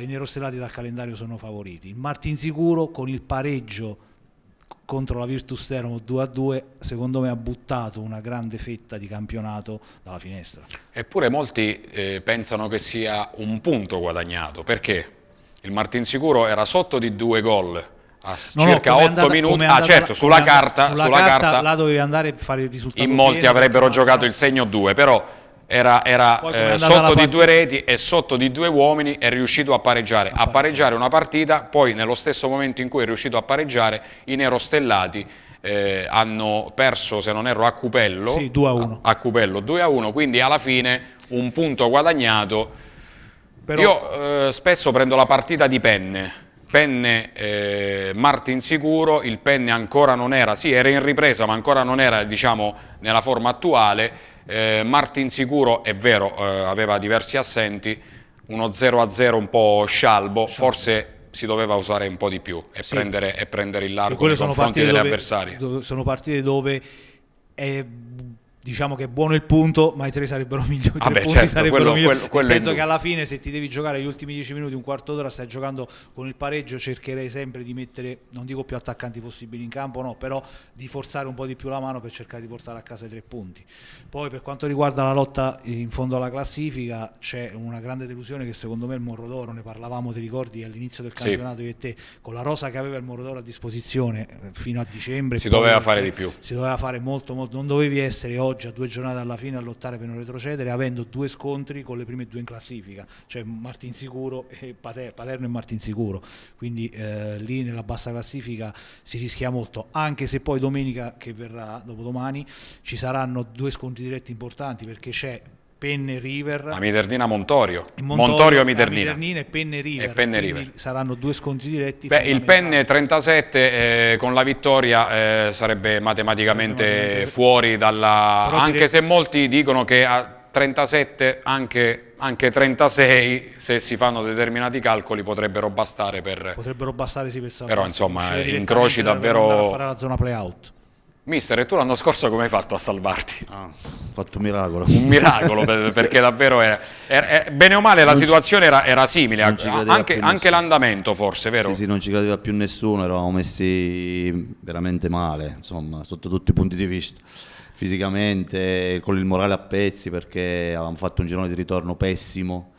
eh, i nerostellati dal calendario sono favoriti. Martin sicuro con il pareggio contro la Virtus Teramo 2-2 a secondo me ha buttato una grande fetta di campionato dalla finestra. Eppure molti eh, pensano che sia un punto guadagnato, perché il Martinsicuro era sotto di due gol a no, circa no, 8 andata, minuti. Ah, andata, ah, certo, sulla, andata, carta, sulla, sulla carta, carta, la dovevi andare a fare il risultato. In molti pieno, avrebbero giocato il segno 2, però era, era eh, sotto di due reti e sotto di due uomini è riuscito a pareggiare, a pareggiare una partita, poi nello stesso momento in cui è riuscito a pareggiare i nerostellati eh, hanno perso, se non erro, a Cupello, sì, 2 a 1, a, a Cupello 2 a 1, quindi alla fine un punto guadagnato. Però... Io eh, spesso prendo la partita di penne, penne eh, Martin sicuro, il penne ancora non era, sì era in ripresa ma ancora non era diciamo nella forma attuale, eh, Martin sicuro, è vero, eh, aveva diversi assenti, uno 0 a 0 un po' scialbo, scialbo. forse si doveva usare un po' di più e, sì. prendere, e prendere, il largo sì, nei confronti degli dove, avversari. Sono partite dove è diciamo che è buono il punto, ma i tre sarebbero migliori. Ah certo, sarebbero quello, migliori. Quello, quello nel senso che alla fine, se ti devi giocare gli ultimi dieci minuti, un quarto d'ora, stai giocando con il pareggio. Cercherei sempre di mettere, non dico più attaccanti possibili in campo, no, però di forzare un po' di più la mano per cercare di portare a casa i tre punti. Poi, per quanto riguarda la lotta eh, in fondo alla classifica, c'è una grande delusione che secondo me il Morrodoro, ne parlavamo, ti ricordi all'inizio del campionato, sì. io e te, con la rosa che aveva il Morrodoro a disposizione eh, fino a dicembre, si doveva fare di più. Si doveva fare molto, molto non dovevi essere oggi oggi a due giornate alla fine a lottare per non retrocedere avendo due scontri con le prime due in classifica, cioè Martin Sicuro e Paterno, Paterno e Martin Sicuro, quindi eh, lì nella bassa classifica si rischia molto, anche se poi domenica che verrà dopodomani ci saranno due scontri diretti importanti perché c'è Penne River. A Midernina Montorio. Montorio, Montorio a Midernina. e Penne River. E Penne River. Saranno due scontri diretti. Beh, il Penne 37 eh, con la vittoria eh, sarebbe matematicamente fuori dalla... Anche se molti dicono che a 37 anche, anche 36 se si fanno determinati calcoli potrebbero bastare per... Potrebbero bastare sì per Però insomma incroci davvero... Per fare la zona play-out. Mister, e tu l'anno scorso come hai fatto a salvarti? Ah, ho fatto un miracolo. Un miracolo, perché davvero era, era, era, bene o male la non situazione ci, era, simile, anche, anche l'andamento forse, vero? Sì, sì, non ci credeva più nessuno, eravamo messi veramente male, insomma, sotto tutti i punti di vista. Fisicamente, con il morale a pezzi, perché avevamo fatto un girone di ritorno pessimo,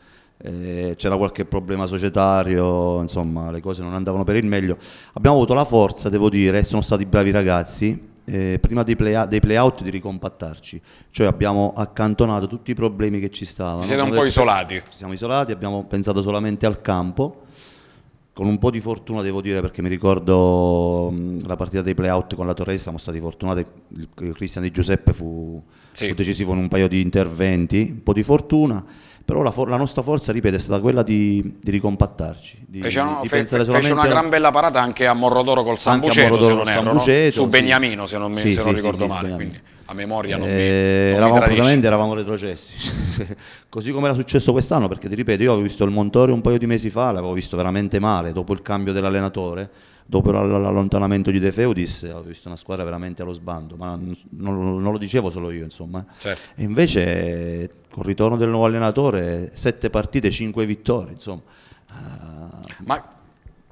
eh, c'era qualche problema societario, insomma, le cose non andavano per il meglio. Abbiamo avuto la forza, devo dire, sono stati bravi ragazzi eh, prima dei, play, dei playout di ricompattarci, cioè abbiamo accantonato tutti i problemi che ci stavano. Ci siete un po' isolati. Ci siamo isolati, abbiamo pensato solamente al campo, con un po' di fortuna devo dire perché mi ricordo la partita dei playout con la Torre siamo stati fortunati, il Cristian Di Giuseppe fu, sì. fu decisivo in un paio di interventi, un po' di fortuna però la, la, nostra forza, ripeto, è stata quella di, di ricompattarci. Di, fece, di fe, fe, fece una gran bella parata anche a Morrodoro col Sambuceto, se non erro, no? su Beniamino, se non, mi, sì, se sì, non ricordo sì, male, quindi a memoria non, eh, mi, non eravamo completamente eravamo retrocessi, così come era successo quest'anno, perché ti ripeto, io avevo visto il Montore un paio di mesi fa, l'avevo visto veramente male, dopo il cambio dell'allenatore, dopo l'allontanamento di De Feudis ho visto una squadra veramente allo sbando, ma non, non, lo dicevo solo io insomma. Certo. E invece col ritorno del nuovo allenatore, sette partite, cinque vittorie insomma. Ah. Ma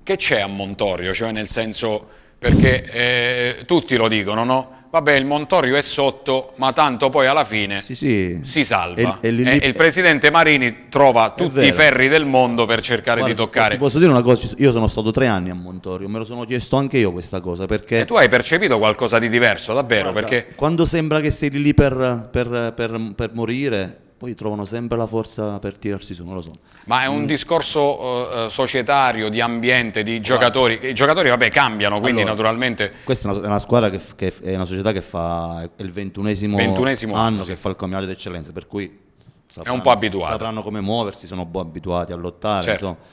che c'è a Montorio? Cioè nel senso, perché eh, tutti lo dicono, no? vabbè il Montorio è sotto ma tanto poi alla fine sì, sì. si salva e, e, e, eh, il presidente Marini trova tutti i ferri del mondo per cercare Guarda, di toccare ti posso dire una cosa io sono stato tre anni a Montorio me lo sono chiesto anche io questa cosa perché e tu hai percepito qualcosa di diverso davvero Guarda, perché quando sembra che sei lì per, per, per, per morire poi trovano sempre la forza per tirarsi su, non lo so. Ma è un mm. discorso uh, societario, di ambiente, di giocatori, esatto. i giocatori vabbè cambiano, quindi allora, naturalmente... Questa è una, è una squadra che, che, è una società che fa il ventunesimo, ventunesimo anno sì. che fa il comitato d'eccellenza, per cui sapranno, è un po' abituati. sapranno come muoversi, sono un po' abituati a lottare, certo. insomma.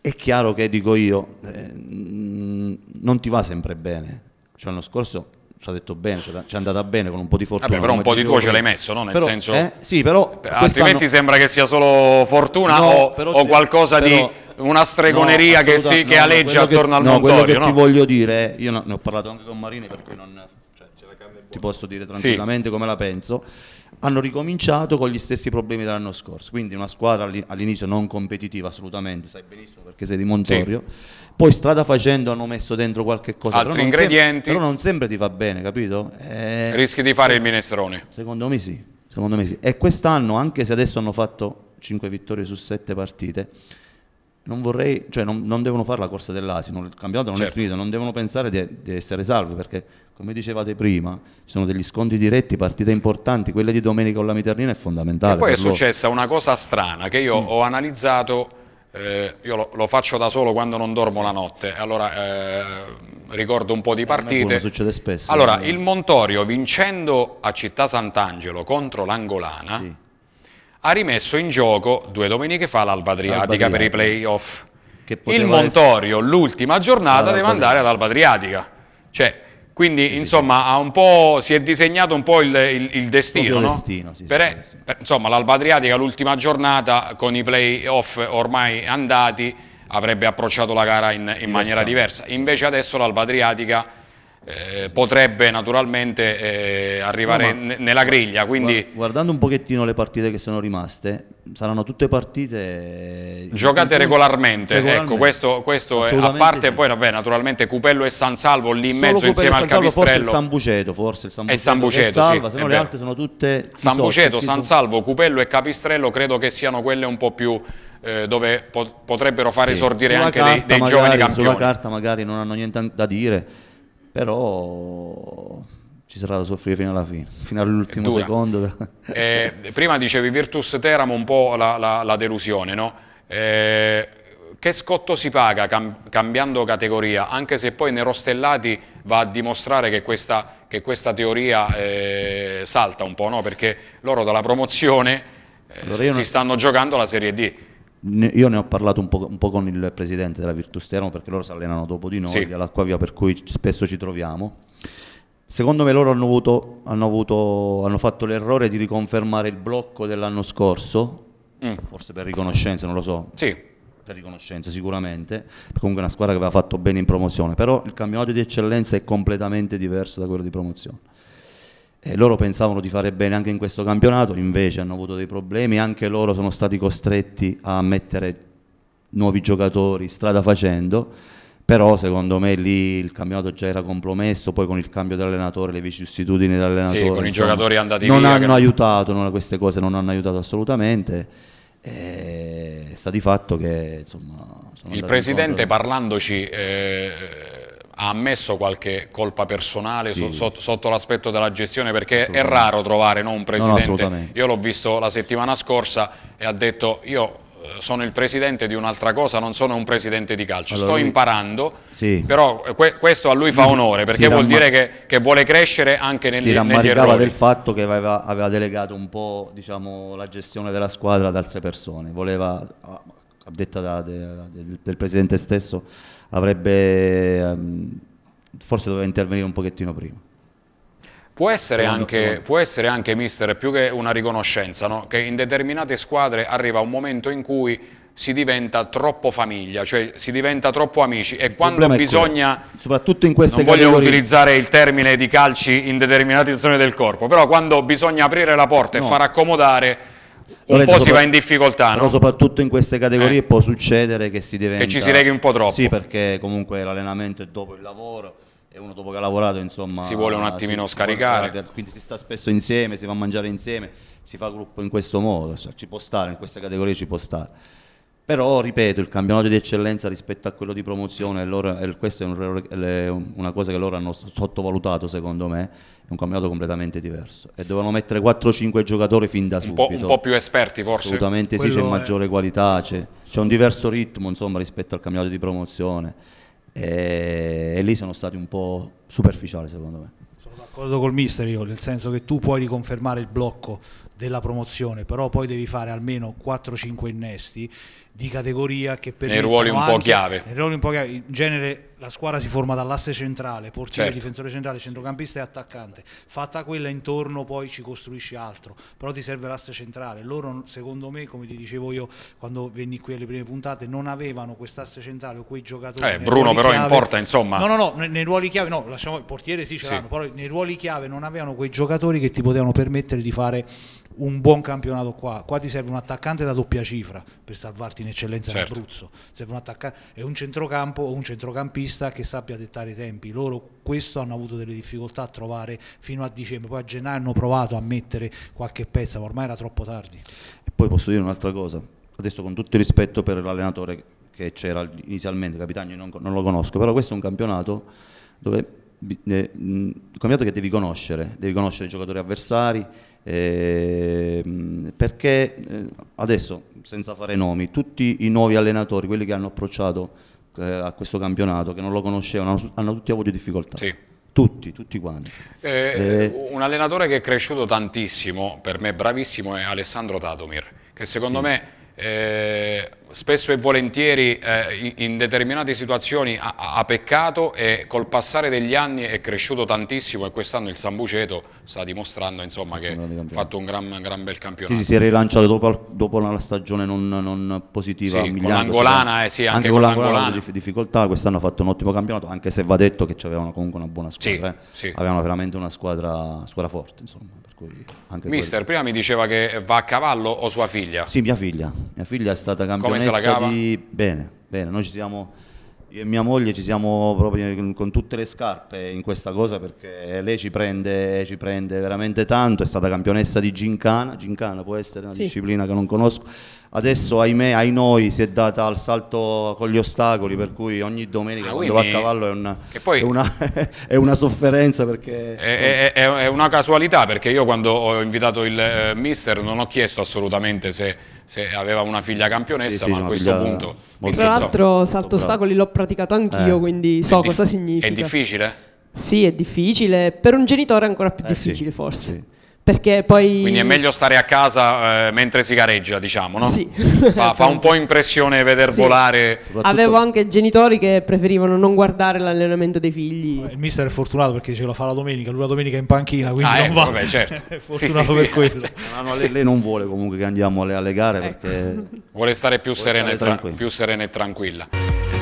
È chiaro che dico io, eh, non ti va sempre bene, cioè l'anno scorso ci ha detto bene, ci è andata bene con un po' di fortuna. Vabbè, però un po' di tuo ce l'hai messo, no? Nel però, senso, eh? sì, però altrimenti sembra che sia solo fortuna no, o, però, o, qualcosa però, di una stregoneria no, che, si, che no, aleggia attorno che, al mondo. Quello che ti voglio dire, io ne ho parlato anche con Marini perché non, cioè, ti posso dire tranquillamente sì. come la penso hanno ricominciato con gli stessi problemi dell'anno scorso, quindi una squadra all'inizio non competitiva assolutamente, sai benissimo perché sei di Montorio, sì. poi strada facendo hanno messo dentro qualche cosa, altri però ingredienti, sempre, però non sempre ti fa bene, capito? Eh, Rischi di fare il minestrone. Secondo me sì, secondo me sì. E quest'anno, anche se adesso hanno fatto 5 vittorie su 7 partite, non vorrei, cioè non, non, devono fare la corsa dell'asino, il campionato non certo. è finito, non devono pensare di, di, essere salvi perché come dicevate prima sono degli scontri diretti, partite importanti, quella di domenica con la Miternina è fondamentale. E poi è loro. successa una cosa strana che io mm. ho analizzato, eh, io lo, lo, faccio da solo quando non dormo la notte, allora eh, ricordo un po' di eh, partite. Eh, succede spesso. Allora, eh. il Montorio vincendo a Città Sant'Angelo contro l'Angolana... Sì ha rimesso in gioco due domeniche fa l'Alba Adriatica per i playoff. Che Il Montorio, essere... l'ultima giornata, deve andare all'Alba Adriatica. Cioè, quindi, sì, insomma, sì. si è disegnato un po' il, il, il destino. No? destino sì, per, per, insomma, l'Alba Adriatica, l'ultima giornata, con i playoff ormai andati, avrebbe approcciato la gara in, in maniera diversa. Invece adesso l'Alba Adriatica eh, potrebbe naturalmente eh, arrivare no, nella griglia. Quindi... Guardando un pochettino le partite che sono rimaste, saranno tutte partite... Eh, Giocate regolarmente, regolarmente. ecco, questo, questo è, a parte sì. poi vabbè, naturalmente Cupello e San Salvo lì in mezzo Cupello insieme al Capistrello. Forse il San Buceto, forse il San Buceto. E San Buceto, Salva, sì, se no le altre sono tutte... San Buceto, San Salvo, Cupello e Capistrello credo che siano quelle un po' più eh, dove potrebbero fare sì, esordire anche dei, dei magari, giovani campioni. Sulla carta magari non hanno niente da dire, però ci sarà da soffrire fino alla fine, fino all'ultimo secondo. Eh, prima dicevi Virtus Teramo un po' la, la, la delusione, no? Eh, che scotto si paga cam cambiando categoria, anche se poi Nero Stellati va a dimostrare che questa, che questa teoria eh, salta un po', no? perché loro dalla promozione eh, allora si non... stanno giocando la Serie D io ne ho parlato un po', un po', con il presidente della Virtus Teramo perché loro si allenano dopo di noi sì. all'Acquavia per cui spesso ci troviamo secondo me loro hanno, avuto, hanno, avuto, hanno fatto l'errore di riconfermare il blocco dell'anno scorso mm. forse per riconoscenza non lo so sì. per riconoscenza sicuramente comunque è una squadra che aveva fatto bene in promozione però il campionato di eccellenza è completamente diverso da quello di promozione eh, loro pensavano di fare bene anche in questo campionato, invece hanno avuto dei problemi, anche loro sono stati costretti a mettere nuovi giocatori strada facendo, però secondo me lì il campionato già era compromesso, poi con il cambio dell'allenatore, le vicissitudini dell'allenatore, sì, con insomma, i andati non via, hanno che... aiutato, non, queste cose non hanno aiutato assolutamente. Eh, sta di fatto che insomma, il presidente incontro... parlandoci eh ha ammesso qualche colpa personale sì. sotto, sotto l'aspetto della gestione perché è raro trovare no, un presidente. No, io l'ho visto la settimana scorsa e ha detto io eh, sono il presidente di un'altra cosa, non sono un presidente di calcio, allora, sto imparando, sì. però eh, que questo a lui fa onore perché vuol dire che, che, vuole crescere anche nel, si negli errori. Si rammaricava del fatto che aveva, aveva delegato un po' diciamo, la gestione della squadra ad altre persone, voleva, a detta da, de, del, del presidente stesso, avrebbe, ehm, forse doveva intervenire un pochettino prima. Può essere, anche, può essere, anche, mister, più che una riconoscenza, no? che in determinate squadre arriva un momento in cui si diventa troppo famiglia, cioè si diventa troppo amici e quando bisogna, soprattutto in queste non categorie... voglio utilizzare il termine di calci in determinate zone del corpo, però quando bisogna aprire la porta no. e far accomodare un po' si va in difficoltà, no? soprattutto in queste categorie eh. può succedere che si diventa... Che ci si reghi un po' troppo. Sì, perché comunque l'allenamento è dopo il lavoro e uno dopo che ha lavorato insomma... Si vuole un attimino si, scaricare. Si vuole, quindi si sta spesso insieme, si va a mangiare insieme, si fa gruppo in questo modo, cioè ci può stare, in queste categorie ci può stare. Però, ripeto, il campionato di eccellenza rispetto a quello di promozione, loro, questa è un, una cosa che loro hanno sottovalutato secondo me, è un campionato completamente diverso e dovevano mettere 4-5 giocatori fin da subito. Un po', un po più esperti forse. Assolutamente quello sì, c'è è... maggiore qualità, c'è, un diverso ritmo insomma, rispetto al campionato di promozione e, e lì sono stati un po' superficiali secondo me. Sono d'accordo col mister io, nel senso che tu puoi riconfermare il blocco della promozione, però poi devi fare almeno 4-5 innesti di categoria che per nei ruoli un po' chiave. Nei ruoli un po' chiave. In genere la squadra si forma dall'asse centrale, portiere, certo. difensore centrale, centrocampista e attaccante. Fatta quella intorno poi ci costruisci altro, però ti serve l'asse centrale. Loro secondo me, come ti dicevo io quando venni qui alle prime puntate, non avevano quest'asse centrale o quei giocatori. Eh, Bruno però chiave... importa insomma. No, no, no, nei, nei ruoli chiave, no, lasciamo il portiere sì ce sì. però nei ruoli chiave non avevano quei giocatori che ti potevano permettere di fare un buon campionato qua. Qua ti serve un attaccante da doppia cifra per salvarti in eccellenza certo. in Abruzzo. Serve un attaccante, è un centrocampo o un centrocampista che sappia dettare i tempi. Loro questo hanno avuto delle difficoltà a trovare fino a dicembre, poi a gennaio hanno provato a mettere qualche pezza, ma ormai era troppo tardi. E poi posso dire un'altra cosa, adesso con tutto il rispetto per l'allenatore che c'era inizialmente, Capitano, non, non lo conosco, però questo è un campionato dove eh, campionato che devi conoscere, devi conoscere i giocatori avversari, eh, perché eh, adesso, senza fare nomi, tutti i nuovi allenatori, quelli che hanno approcciato eh, a questo campionato, che non lo conoscevano, hanno, hanno tutti avuto difficoltà. Sì. Tutti, tutti quanti. Eh, eh, un allenatore che è cresciuto tantissimo, per me bravissimo, è Alessandro Tatomir, che secondo sì. me eh, spesso e volentieri eh, in determinate situazioni ha, ha, peccato e col passare degli anni è cresciuto tantissimo e quest'anno il Sambuceto sta dimostrando insomma, che ha fatto un gran, gran, bel campionato. Sì, sì, si è rilanciato dopo, dopo una stagione non, non positiva. Sì, con l'Angolana, eh, sì, anche, anche con l'Angolana. Di difficoltà, quest'anno ha fatto un ottimo campionato, anche se va detto che avevano comunque una buona squadra, sì, eh. sì. avevano veramente una squadra, squadra forte. Insomma. Mister, quel... prima mi diceva che va a cavallo o sua figlia? Sì, mia figlia. Mia figlia è stata campionessa Come se di... Bene, bene. Noi ci siamo... Io e mia moglie ci siamo proprio con tutte le scarpe in questa cosa perché lei ci prende, ci prende veramente tanto, è stata campionessa di Gincana, Gincana può essere una sì. disciplina che non conosco, adesso ahimè ai noi si è data al salto con gli ostacoli per cui ogni domenica ah, quando va a cavallo è una, è una, è una sofferenza perché è, insomma... è, una casualità perché io quando ho invitato il eh, mister non ho chiesto assolutamente se, se aveva una figlia campionessa sì, ma a questo figlia... punto tra l'altro salto ostacoli l'ho praticato anch'io eh. quindi so cosa significa è difficile? Sì, è difficile, per un genitore è ancora più eh, difficile sì, forse. Sì perché poi... Quindi è meglio stare a casa eh, mentre si gareggia, diciamo, no? Sì. Fa, fa un po' impressione veder sì. volare... Soprattutto... Avevo anche genitori che preferivano non guardare l'allenamento dei figli. Il mister è fortunato perché ce lo fa la domenica, lui la domenica è in panchina, quindi ah, non eh, va... Vabbè, certo. è fortunato sì, sì, per quello. No, no, lei, lei, non vuole comunque che andiamo alle, alle gare ecco. perché... Vuole stare più, vuole serena, stare più serena e tranquilla.